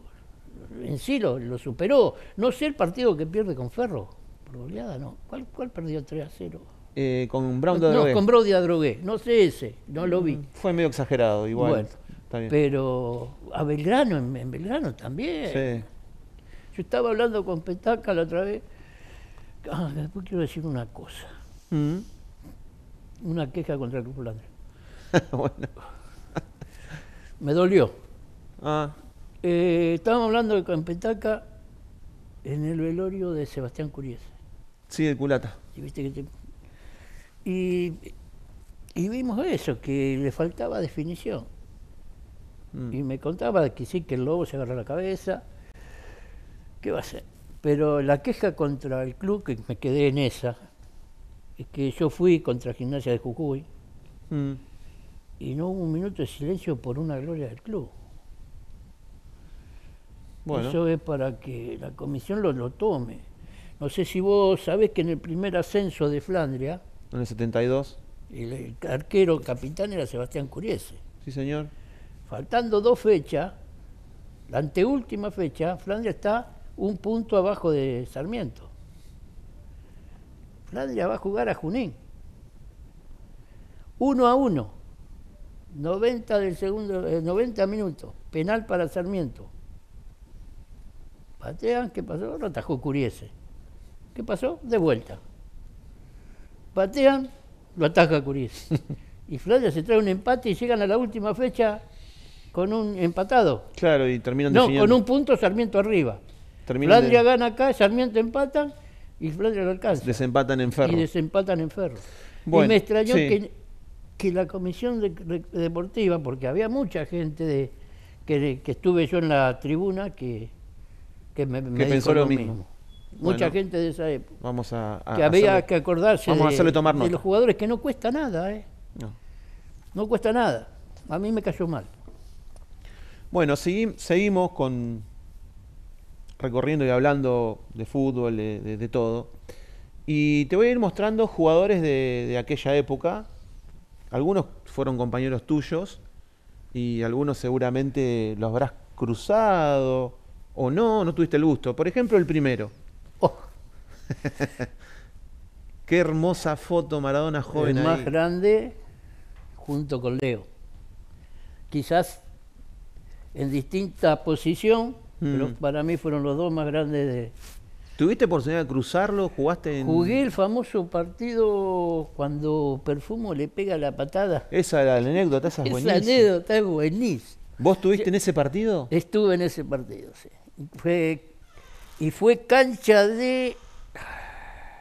en sí lo, superó. No sé el partido que pierde con Ferro. Por goleada, no. ¿Cuál, cuál perdió 3 a 0? Eh, con Brown de No, con Adrogué. No sé ese. No lo vi. Mm, fue medio exagerado, igual. Pero a Belgrano, en, Belgrano también. Yo estaba hablando con Petaca la otra vez. Ah, después quiero decir una cosa. Mm. Una queja contra el Grupo *laughs* *laughs* Me dolió. Ah. Eh, estábamos hablando con Petaca en el velorio de Sebastián Curies. Sí, el culata. Y, viste que y vimos eso, que le faltaba definición. Mm. Y me contaba que sí, que el lobo se agarra la cabeza. ¿Qué va a ser Pero la queja contra el club, que me quedé en esa, es que yo fui contra Gimnasia de Jujuy mm. y no hubo un minuto de silencio por una gloria del club. Bueno. Eso es para que la comisión lo, tome. No sé si vos sabés que en el primer ascenso de Flandria. En el 72. El, el arquero capitán era Sebastián Curiese. Sí, señor faltando dos fechas, la anteúltima fecha, Flandria está un punto abajo de Sarmiento. Flandria va a jugar a Junín. Uno a uno. 90, del segundo, 90 eh, minutos. Penal para Sarmiento. Patean, ¿qué pasó? Lo atajó Curiese. ¿Qué pasó? De vuelta. Patean, lo ataja Curiese. *laughs* y Flandria se trae un empate y llegan a la última fecha con un empatado. Claro, y terminan No, con un punto Sarmiento arriba. Flandria gana acá, Sarmiento empatan y Flandria lo alcanza. Desempatan en ferro. Y desempatan en ferro. y me extrañó que, la comisión deportiva, porque había mucha gente de, que, estuve yo en la tribuna que, me, me lo mismo. Mucha gente de esa época. Vamos a, que había que acordarse de, los jugadores que no cuesta nada, ¿eh? No. no cuesta nada. A mí me cayó mal. Bueno, seguimos con recorriendo y hablando de fútbol, de, todo. Y te voy a ir mostrando jugadores de, aquella época. Algunos fueron compañeros tuyos y algunos seguramente los habrás cruzado o no, no tuviste el gusto. Por ejemplo, el primero. Oh. *laughs* Qué hermosa foto Maradona joven. El más grande junto con Leo. Quizás en distinta posición, pero mm. para mí fueron los dos más grandes de... ¿Tuviste oportunidad de cruzarlo? ¿Jugaste en...? Jugué el famoso partido cuando Perfumo le pega la patada. Esa era la anécdota, esa es buenísima. Esa anécdota es buenísima. ¿Vos estuviste en ese partido? Estuve en ese partido, sí. Fue, y fue cancha de...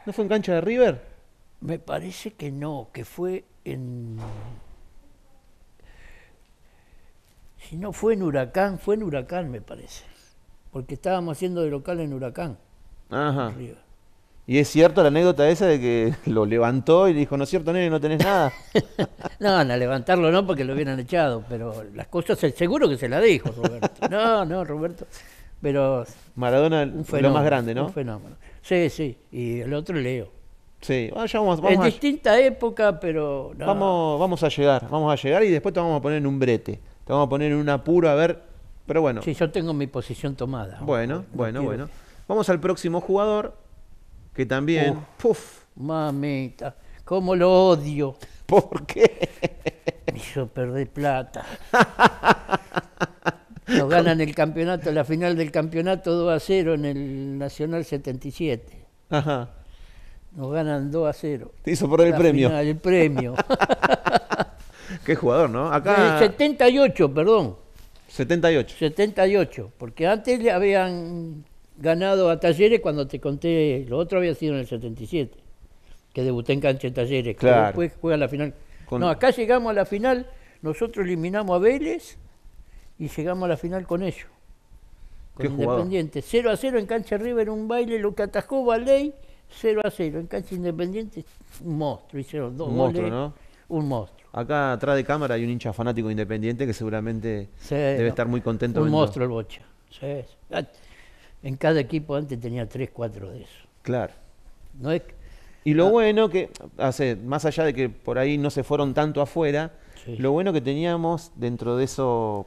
¿No fue en cancha de River? Me parece que no, que fue en... Si no fue en Huracán, fue en Huracán, me parece. Porque estábamos haciendo de local en Huracán. Ajá. Y es cierto la anécdota esa de que lo levantó y dijo, no es cierto, nene, no tenés nada. *laughs* no, no, levantarlo no porque lo hubieran echado, pero las cosas seguro que se la dijo, Roberto. *laughs* No, no, Roberto. Pero. Maradona fue lo más grande, ¿no? Un fenómeno. Sí, sí. Y el otro Leo. Sí, vamos, vamos en distinta época, pero. Vamos, vamos a llegar, vamos a llegar y después te vamos a poner en un brete te vamos a poner en un apuro a ver, pero bueno. si yo tengo mi posición tomada. Bueno, bueno, bueno. Vamos al próximo jugador, que también... Puf. Mamita, cómo lo odio. *laughs* ¿Por qué? Me hizo perder plata. *laughs* Nos ganan el campeonato, la final del campeonato 2 a 0 en el Nacional 77. Ajá. Nos ganan 2 a 0. Te hizo perder el premio. el premio. *laughs* Qué jugador, ¿no? Acá... 78, perdón. 78. 78, porque antes le habían ganado a Talleres cuando te conté, lo otro había sido en el 77, que debuté en cancha de Talleres, claro. que después juega la final. No, acá llegamos a la final, nosotros eliminamos a Vélez y llegamos a la final con ellos. Con Independiente. 0 a 0 en cancha River, un baile, lo que atajó 0 a 0. En cancha Independiente, un monstruo, hicieron dos un monstruo, ¿no? un monstruo. Acá atrás de cámara hay un hincha fanático independiente que seguramente debe estar muy contento. Un monstruo el bocha. Ah, en cada equipo antes tenía tres, cuatro de eso. Claro. Y lo ah. bueno que, hace, más allá de que por ahí no se fueron tanto afuera, lo bueno que teníamos dentro de eso,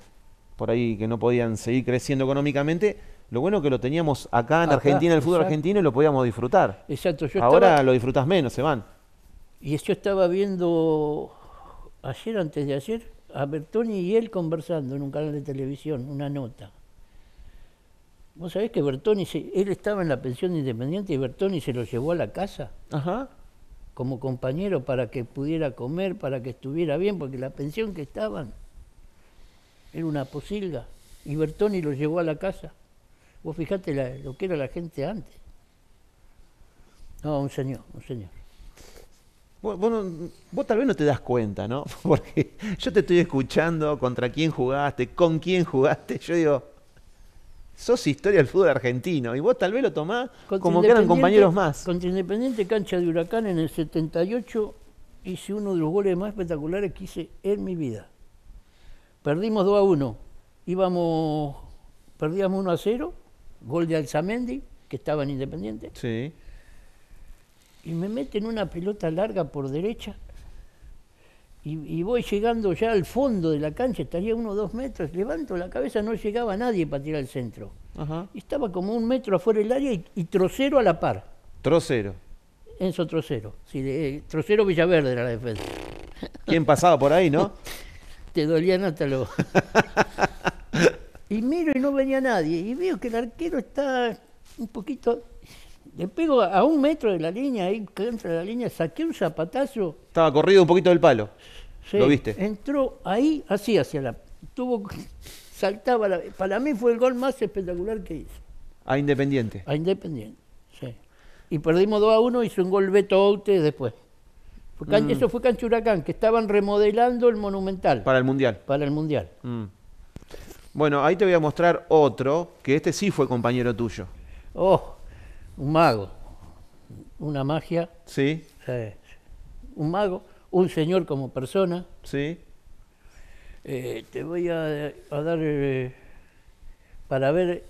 por ahí que no podían seguir creciendo económicamente, lo bueno que lo teníamos acá en Argentina, el fútbol argentino, y lo podíamos disfrutar. Exacto. Ahora lo disfrutas menos, se van. Y yo estaba viendo ayer, antes de ayer, a Bertoni y él conversando en un canal de televisión, una nota. Vos sabés que Bertoni, él estaba en la pensión independiente y Bertoni se lo llevó a la casa Ajá. como compañero para que pudiera comer, para que estuviera bien, porque la pensión que estaban era una posilga. Y Bertoni lo llevó a la casa. Vos fijate lo que era la gente antes. No, un señor, un señor. Vos, vos, tal vez no te das cuenta, ¿no? *laughs* Porque yo te estoy escuchando contra quién jugaste, con quién jugaste. Yo digo, sos historia del fútbol argentino y vos tal vez lo tomás como que eran compañeros más. Contra Independiente Cancha de Huracán en el 78 hice uno de los goles más espectaculares que hice en mi vida. Perdimos 2 a 1. Íbamos, perdíamos 1 a 0, gol de Alzamendi, que estaba en Independiente. Sí y me meten una pelota larga por derecha y, voy llegando ya al fondo de la cancha, estaría uno o dos metros, levanto la cabeza, no llegaba nadie para tirar al centro. Y estaba como un metro afuera del área y, trocero a la par. Trocero. Enzo Trocero, sí, eh, Trocero Villaverde era la defensa. ¿Quién pasaba por ahí, no? *laughs* Te dolían hasta luego *laughs* y miro y no venía nadie, y veo que el arquero está un poquito le pego a un metro de la línea, ahí de la línea, saqué un zapatazo. Estaba corrido un poquito del palo. lo viste. Entró ahí, así hacia la. Tuvo, *laughs* saltaba. La, para mí fue el gol más espectacular que hizo A Independiente. A Independiente, sí. Y perdimos 2 a 1, hizo un gol Beto Oute después. Mm. Eso fue Canchuracán que estaban remodelando el Monumental. Para el Mundial. Para el Mundial. Mm. Bueno, ahí te voy a mostrar otro, que este sí fue compañero tuyo. Oh un mago, una magia. Sí. Eh, un mago, un señor como persona. Sí. Eh, te voy a, dar eh, para ver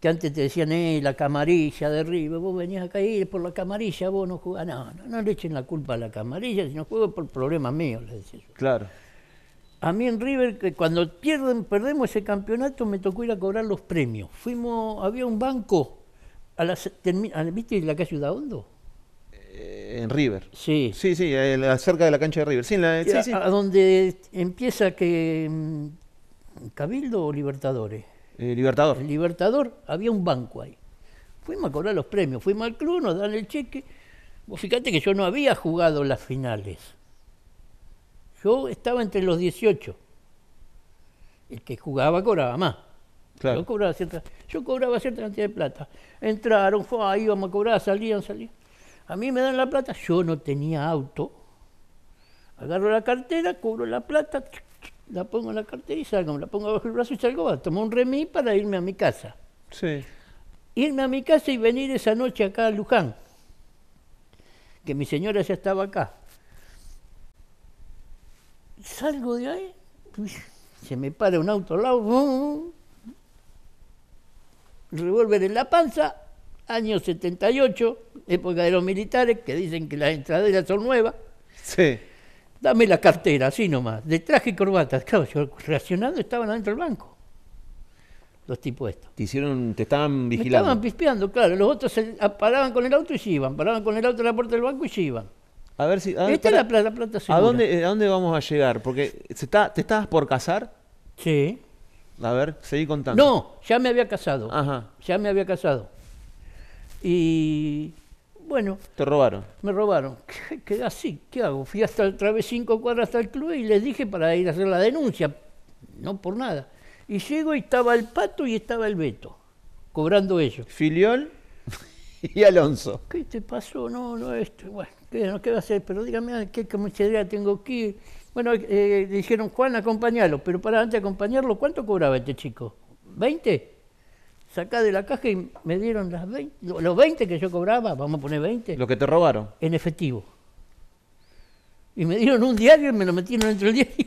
que antes te decían, eh, la camarilla de River, vos venías acá y por la camarilla vos no jugás. No, no, le echen la culpa a la camarilla, sino juego por problemas míos, le decía Claro. A mí en River, que cuando pierden, perdemos ese campeonato, me tocó ir a cobrar los premios. Fuimos, había un banco a la, ¿Viste la calle Udaondo? Eh, en River. Sí. Sí, sí, eh, cerca de la cancha de River. Sí, a, sí. donde empieza que. Mm, ¿Cabildo o Libertadores? Eh, Libertador. Libertador, había un banco ahí. Fuimos a cobrar los premios, fuimos al club, nos dan el cheque. Vos fíjate que yo no había jugado las finales. Yo estaba entre los 18. El que jugaba cobraba más. Yo, cobraba cierta, cantidad de plata. Entraron, fue, ahí íbamos a cobrar, salían, salían. A mí me dan la plata, yo no tenía auto. Agarro la cartera, cobro la plata, la pongo en la cartera y salgo, me la pongo bajo el brazo y salgo tomo un remí para irme a mi casa. Sí. Irme a mi casa y venir esa noche acá a Luján, que mi señora ya estaba acá. Salgo de ahí, se me para un auto al lado, revólver en la panza, año 78, época de los militares, que dicen que las entraderas son nuevas. Sí. Dame la cartera, así nomás, de traje y corbata. Claro, reaccionando estaban adentro del banco. Los tipos estos. Te hicieron, te estaban vigilando. Me estaban pispeando, claro. Los otros se paraban con el auto y se iban. Paraban con el auto en la puerta del banco y se iban. A ver si. A Esta la, plantación ¿A dónde, ¿A dónde vamos a llegar? Porque se está, te estabas por casar. Sí. A ver, seguí contando. No, ya me había casado. Ajá. Ya me había casado. Y bueno. ¿Te robaron? Me robaron. *laughs* Quedé así, ¿qué hago? Fui hasta otra vez cinco cuadras hasta el club y les dije para ir a hacer la denuncia. No por nada. Y llego y estaba el pato y estaba el Beto, cobrando ellos. Filiol *laughs* y Alonso. ¿Qué te pasó? No, no, esto. Bueno, ¿qué, no, va a hacer? Pero dígame, ¿qué comisaría tengo que bueno, le eh, dijeron, Juan, acompañalo, pero para antes de acompañarlo, ¿cuánto cobraba este chico? ¿20? Sacá de la caja y me dieron las los 20 que yo cobraba, vamos a poner 20. Lo que te robaron. En efectivo. Y me dieron un diario y me lo metieron dentro del diario.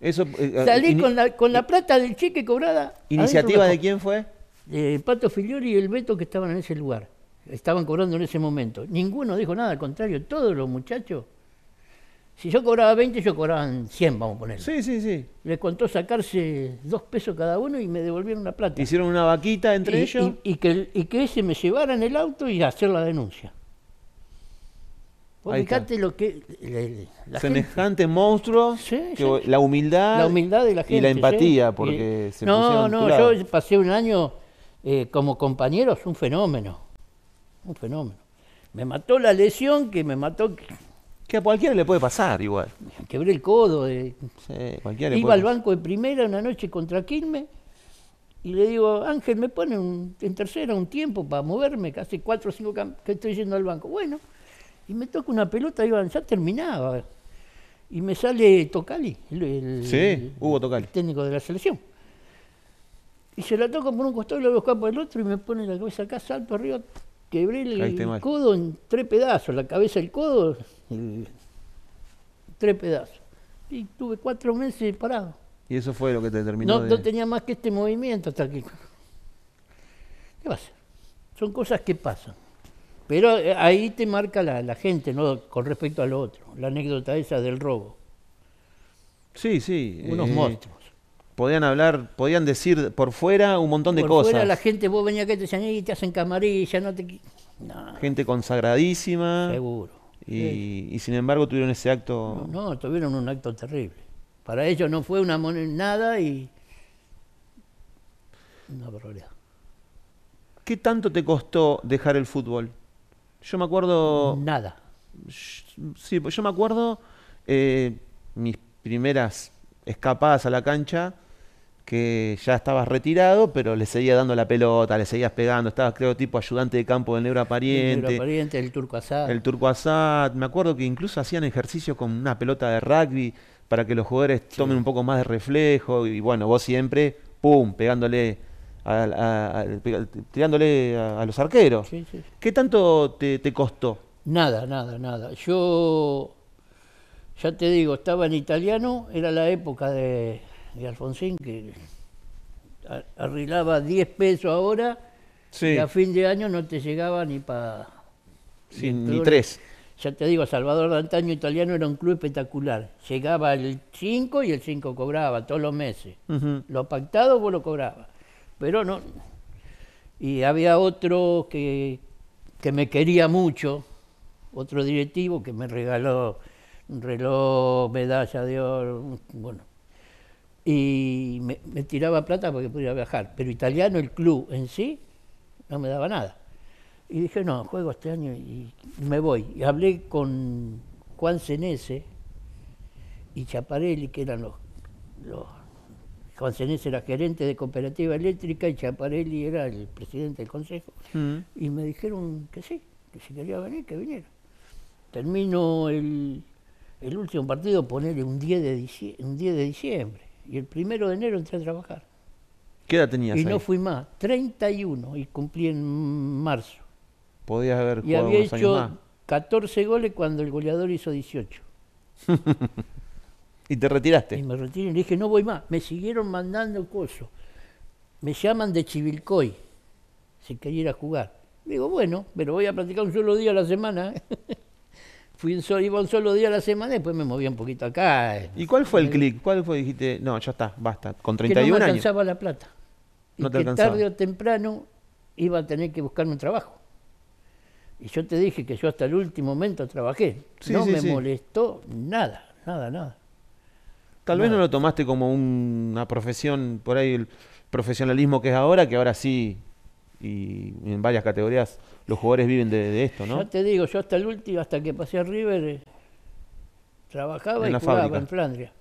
Eso, eh, ah, Salí con la, con la plata del cheque cobrada. ¿Iniciativa de, quién fue? De Pato Filiori y el Beto que estaban en ese lugar. Estaban cobrando en ese momento. Ninguno dijo nada, al contrario, todos los muchachos si yo cobraba 20, yo cobraban 100, vamos a ponerlo. Sí, sí, sí. Le contó sacarse dos pesos cada uno y me devolvieron la plata. Hicieron una vaquita entre ellos. Y, que, que ese me llevara en el auto y hacer la denuncia. Fíjate lo que. La, Semejante monstruo. Sí, sí. La humildad. La humildad de la gente. Y la empatía, porque se No, no, yo pasé un año eh, como compañeros, un fenómeno. Un fenómeno. Me mató la lesión que me mató que a cualquiera le puede pasar igual. Quebré el codo. Eh. cualquiera Iba al banco de primera una noche contra Quilmes y le digo, Ángel, me pone en tercera un tiempo para moverme, hace cuatro o cinco que estoy yendo al banco. Bueno, y me toca una pelota, y ya terminaba. Y me sale Tocali, el, Hugo técnico de la selección. Y se la toca por un costado y lo busca por el otro y me pone la cabeza acá, salto arriba, quebré el, codo en tres pedazos, la cabeza, el codo, tres pedazos. Y tuve cuatro meses parado. ¿Y eso fue lo que te terminó? No, no tenía más que este movimiento hasta aquí. ¿Qué pasa? Son cosas que pasan. Pero eh, ahí te marca la, gente, ¿no? Con respecto a lo otro, la anécdota esa del robo. Sí, sí. Unos eh, monstruos podían hablar, podían decir por fuera un montón de cosas. Por fuera la gente, vos venía que te decían, te hacen camarilla, no te... Gente consagradísima. Seguro. Y, sin embargo tuvieron ese acto... No, no, tuvieron un acto terrible. Para ellos no fue una nada y... Una barbaridad. ¿Qué tanto te costó dejar el fútbol? Yo me acuerdo... Nada. Sí, pues yo me acuerdo eh, mis primeras escapadas a la cancha que ya estabas retirado, pero le seguía dando la pelota, le seguías pegando. Estabas, creo, tipo ayudante de campo del Negro El el Turco Asad. El Turco Asad. Me acuerdo que incluso hacían ejercicio con una pelota de rugby para que los jugadores tomen un poco más de reflejo. Y bueno, vos siempre, pum, pegándole. A, tirándole a, los arqueros. ¿Qué tanto te, te costó? Nada, nada, nada. Yo, ya te digo, estaba en italiano, era la época de, y Alfonsín, que arreglaba 10 pesos ahora y a fin de año no te llegaba ni para... ni tres. Ya te digo, Salvador de Antaño Italiano era un club espectacular. Llegaba el 5 y el 5 cobraba todos los meses. Lo pactado vos lo cobrabas. Pero no... Y había otro que, que me quería mucho, otro directivo que me regaló un reloj, medalla de oro, bueno, y me, tiraba plata porque podía viajar, pero italiano el club en sí no me daba nada. Y dije, no, juego este año y, me voy. Y hablé con Juan Cenese y Chaparelli, que eran los, los Juan Senese era gerente de cooperativa eléctrica y Chaparelli era el presidente del consejo. Mm. Y me dijeron que sí, que si quería venir, que viniera. Termino el, el último partido, ponerle un de, un 10 de diciembre. Y el primero de enero entré a trabajar. ¿Qué edad tenías? Y no fui más, 31 y cumplí en marzo. Podías haber jugado y había hecho catorce 14 goles cuando el goleador hizo 18. *laughs* y te retiraste. Y me retiré y dije, no voy más. Me siguieron mandando cosas. Me llaman de Chivilcoy, si quería ir a jugar. Digo, bueno, pero voy a practicar un solo día a la semana. ¿eh?". *laughs* fui un solo, iba un solo día a la semana, después me movía un poquito acá. ¿Y cuál fue el eh, clic? ¿Cuál fue? Dijiste, no, ya está, basta, con 31 años. Que no me alcanzaba la plata. Y tarde o temprano iba a tener que buscarme un trabajo. Y yo te dije que yo hasta el último momento trabajé. no me molestó nada, nada, nada. Tal vez no lo tomaste como una profesión, por ahí el profesionalismo que es ahora, que ahora sí y en varias categorías los jugadores viven de, esto, ¿no? Yo te digo, yo hasta el último, hasta que pasé a River, eh, trabajaba en y jugaba en Flandria.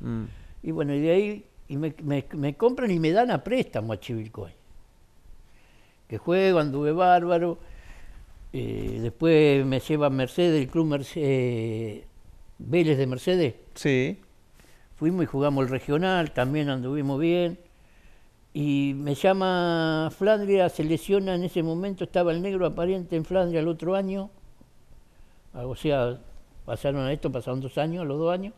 Mm. Y bueno, y de ahí y me, compran y me dan a préstamo a Chivilcoy. Que juego, anduve bárbaro. Eh, después me lleva Mercedes, el club Mercedes, eh, Vélez de Mercedes. Sí. Fuimos y jugamos el regional, también anduvimos bien. Y me llama Flandria, se lesiona en ese momento, estaba el negro aparente en Flandria el otro año, ah, o sea, pasaron a esto, pasaron dos años, los dos años,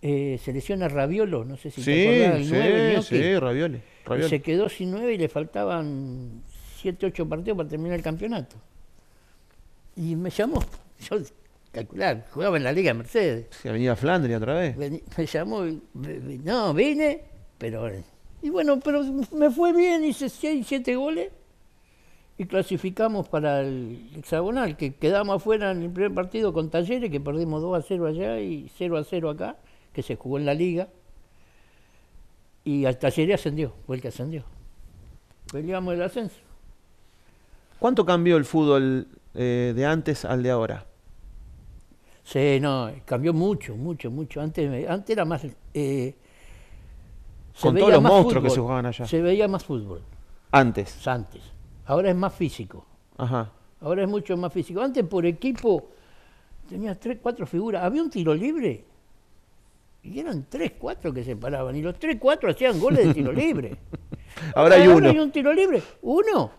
eh, se lesiona Raviolo, no sé si te acordás, el sí, sí, Ravioli, Se quedó sin nueve y le faltaban siete, ocho partidos para terminar el campeonato. Y me llamó, *laughs* yo calcular, jugaba en la Liga Mercedes. venía a Flandria otra vez. me llamó, no, vine, pero y bueno, pero me fue bien, hice 6, 7 goles y clasificamos para el hexagonal, que quedamos afuera en el primer partido con Talleres, que perdimos 2 a 0 allá y 0 a 0 acá, que se jugó en la liga. Y al Talleres ascendió, fue el que ascendió. Peleamos el ascenso. ¿Cuánto cambió el fútbol eh, de antes al de ahora? Sí, no, cambió mucho, mucho, mucho. Antes, antes era más... Eh, con todos los monstruos que se jugaban allá. Se veía más fútbol. Antes. Antes. Ahora es más físico. Ahora es mucho más físico. Antes por equipo tenías tres, cuatro figuras. Había un tiro libre y eran tres, cuatro que se paraban. Y los tres, cuatro hacían goles de tiro libre. *laughs* ahora, hay uno. Ahora hay un tiro libre. Uno.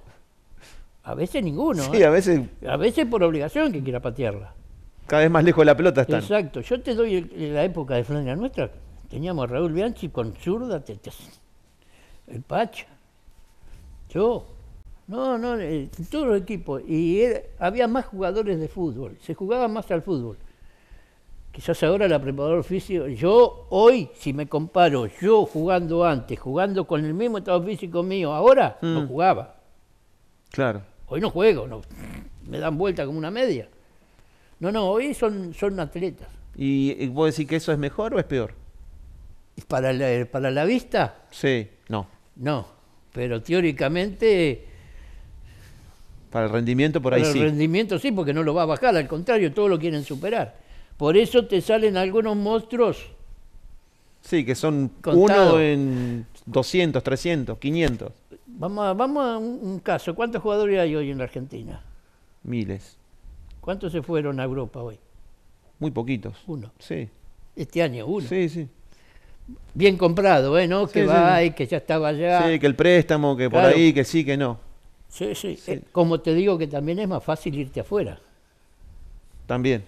A veces ninguno. Sí, ¿eh? a veces. A veces por obligación que quiera patearla. Cada vez más lejos de la pelota está Exacto. Yo te doy la época de Francia nuestra Teníamos a Raúl Bianchi con zurda, el Pacha, yo. No, no, todos los equipos. Y había más jugadores de fútbol, se jugaba más al fútbol. Quizás ahora la preparador físico, yo hoy, si me comparo, yo jugando antes, jugando con el mismo estado físico mío, ahora no mm. jugaba. Claro. Hoy no juego, no, me dan vuelta como una media. No, no, hoy son, son atletas. ¿Y vos decís que eso es mejor o es peor? ¿Para la, para la vista? Sí, no. No, pero teóricamente... Para el rendimiento por ahí sí. Para el rendimiento sí, porque no lo va a bajar, al contrario, todos lo quieren superar. Por eso te salen algunos monstruos. Sí, que son uno en 200, 300, 500. Vamos vamos a un caso. ¿Cuántos jugadores hay hoy en la Argentina? Miles. ¿Cuántos se fueron a Europa hoy? Muy poquitos. Uno. Sí. Este año, uno. Sí, sí bien comprado, ¿eh? que va y que ya estaba allá. Sí, que el préstamo, que por ahí, que sí, que no. Sí, sí, eh, como te digo que también es más fácil irte afuera. También.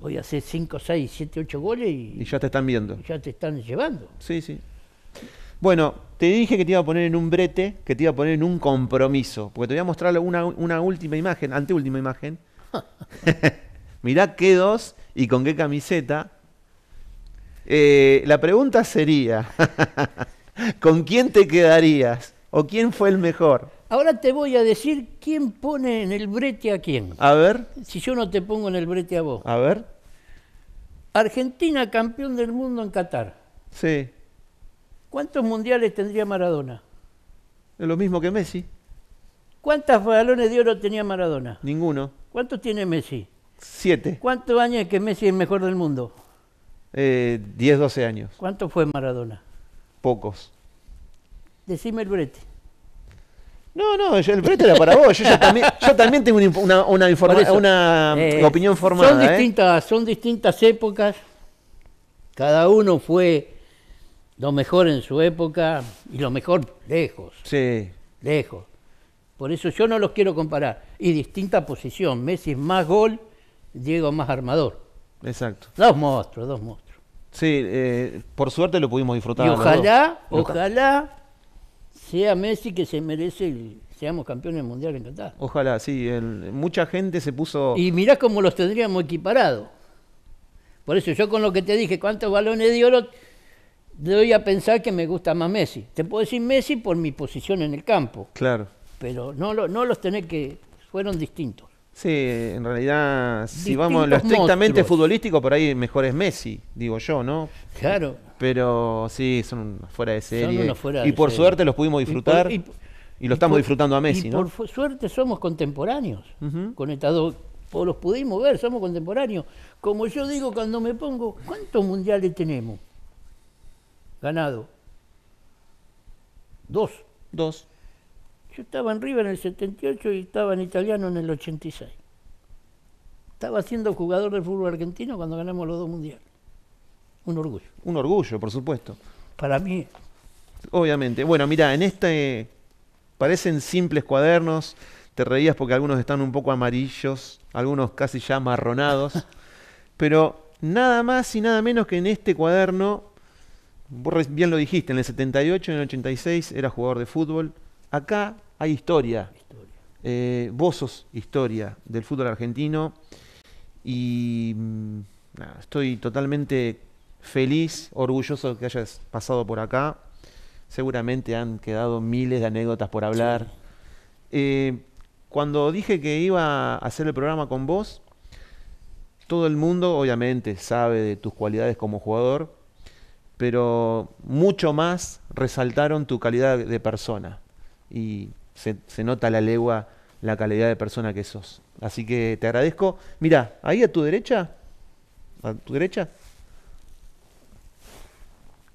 voy a hacer 5, 6, 7, 8 goles y, y ya te están viendo. ya te están llevando. Sí, sí. Bueno, te dije que te iba a poner en un brete, que te iba a poner en un compromiso, porque te voy a mostrar una, una última imagen, anteúltima imagen. *laughs* *laughs* Mirá qué dos y con qué camiseta eh, la pregunta sería, *laughs* ¿con quién te quedarías? ¿O quién fue el mejor? Ahora te voy a decir quién pone en el brete a quién. A ver. Si yo no te pongo en el brete a vos. A ver. Argentina campeón del mundo en Qatar. Sí. ¿Cuántos mundiales tendría Maradona? Lo mismo que Messi. ¿Cuántos balones de oro tenía Maradona? Ninguno. ¿Cuántos tiene Messi? Siete. ¿Cuántos años es que Messi es mejor del mundo? 10, eh, 12 años. ¿Cuánto fue Maradona? Pocos. Decime el brete. No, no, el brete era para vos. Yo, *laughs* también, tengo una, una, eh, opinión formada. Son ¿eh? distintas, son distintas épocas. Cada uno fue lo mejor en su época y lo mejor lejos. Sí. Lejos. Por eso yo no los quiero comparar. Y distinta posición. Messi más gol, Diego más armador. Exacto. Dos monstruos, dos monstruos. Sí, eh, por suerte lo pudimos disfrutar. Y ojalá, ojalá sea Messi que se merece y seamos campeones mundiales en Qatar. Ojalá, sí. mucha gente se puso. Y mirá cómo los tendríamos equiparados. Por eso yo con lo que te dije, cuántos balones de oro, doy a pensar que me gusta más Messi. Te puedo decir Messi por mi posición en el campo. Claro. Pero no los tenés que. Fueron distintos. Sí, en realidad, si vamos a lo estrictamente futbolístico, por ahí mejor es Messi, digo yo, ¿no? Claro. Pero sí, son fuera de serie. y por suerte los pudimos disfrutar. Y, lo estamos disfrutando a Messi, ¿no? Por suerte somos contemporáneos con estas dos los pudimos ver, somos contemporáneos. Como yo digo cuando me pongo, ¿cuántos mundiales tenemos? Ganado. Dos. Dos. Yo estaba en River en el 78 y estaba en Italiano en el 86. Estaba siendo jugador de fútbol argentino cuando ganamos los dos mundiales. Un orgullo. Un orgullo, por supuesto. Para mí. Obviamente. Bueno, mira, en este parecen simples cuadernos. Te reías porque algunos están un poco amarillos, algunos casi ya marronados. *laughs* pero nada más y nada menos que en este cuaderno, vos bien lo dijiste, en el 78, en el 86 era jugador de fútbol. Acá hay historia. Eh, vos sos historia del fútbol argentino y mm, estoy totalmente feliz, orgulloso de que hayas pasado por acá. Seguramente han quedado miles de anécdotas por hablar. Eh, cuando dije que iba a hacer el programa con vos, todo el mundo obviamente sabe de tus cualidades como jugador, pero mucho más resaltaron tu calidad de persona. Y se, nota la legua la calidad de persona que sos. Así que te agradezco. Mira, ahí a tu derecha, a tu derecha.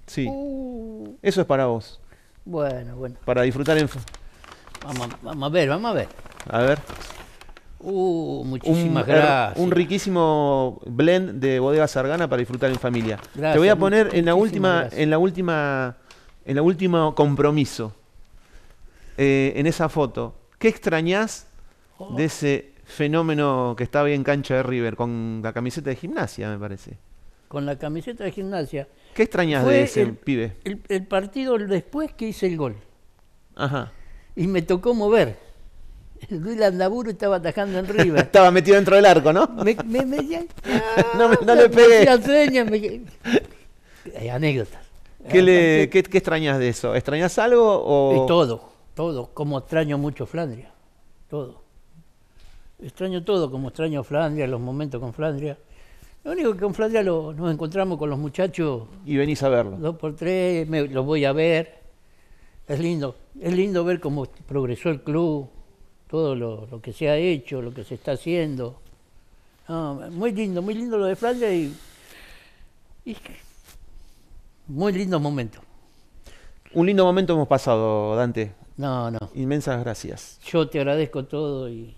Sí. Uh. Eso es para vos. Bueno, bueno. Para disfrutar en... Vamos, a ver, vamos a ver. A ver. Uh, muchísimas un, gracias. Un riquísimo blend de bodega sargana para disfrutar en familia. Te voy a poner en la última, en la última, en la última compromiso. Eh, en esa foto, ¿qué extrañas oh. de ese fenómeno que estaba en cancha de River con la camiseta de gimnasia, me parece? Con la camiseta de gimnasia. ¿Qué extrañas de ese pibe? El, partido después que hice el gol. Ajá. Y me tocó mover. Luis Laburo estaba atajando en River. *laughs* estaba metido dentro del arco, ¿no? Me, me, *laughs* no, le ah, pegué. Me Hay *laughs* eh, anécdotas. ¿Qué, ah, le, ¿qué, ¿Qué, extrañas de eso? ¿Extrañas algo? O... todo todo, como extraño mucho Flandria, todo. Extraño todo, como extraño Flandria, los momentos con Flandria. Lo único que con Flandria nos encontramos con los muchachos. Y venís a verlo. Dos por tres, me, los voy a ver. Es lindo, es lindo ver cómo progresó el club, todo lo, que se ha hecho, lo que se está haciendo. muy lindo, muy lindo lo de Flandria y, y muy lindo momento. Un lindo momento hemos pasado, Dante. No, no. Inmensas gracias. Yo te agradezco todo y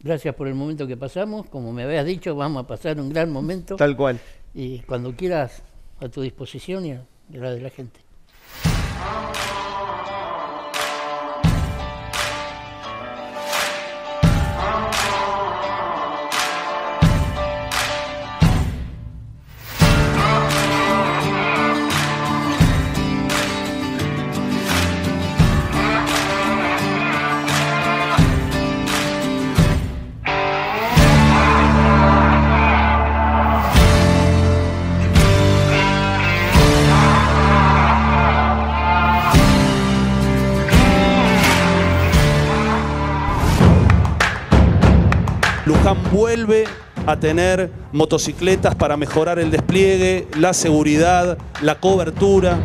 gracias por el momento que pasamos. Como me habías dicho, vamos a pasar un gran momento. Tal cual. Y cuando quieras, a tu disposición y a la de la gente. vuelve a tener motocicletas para mejorar el despliegue, la seguridad, la cobertura.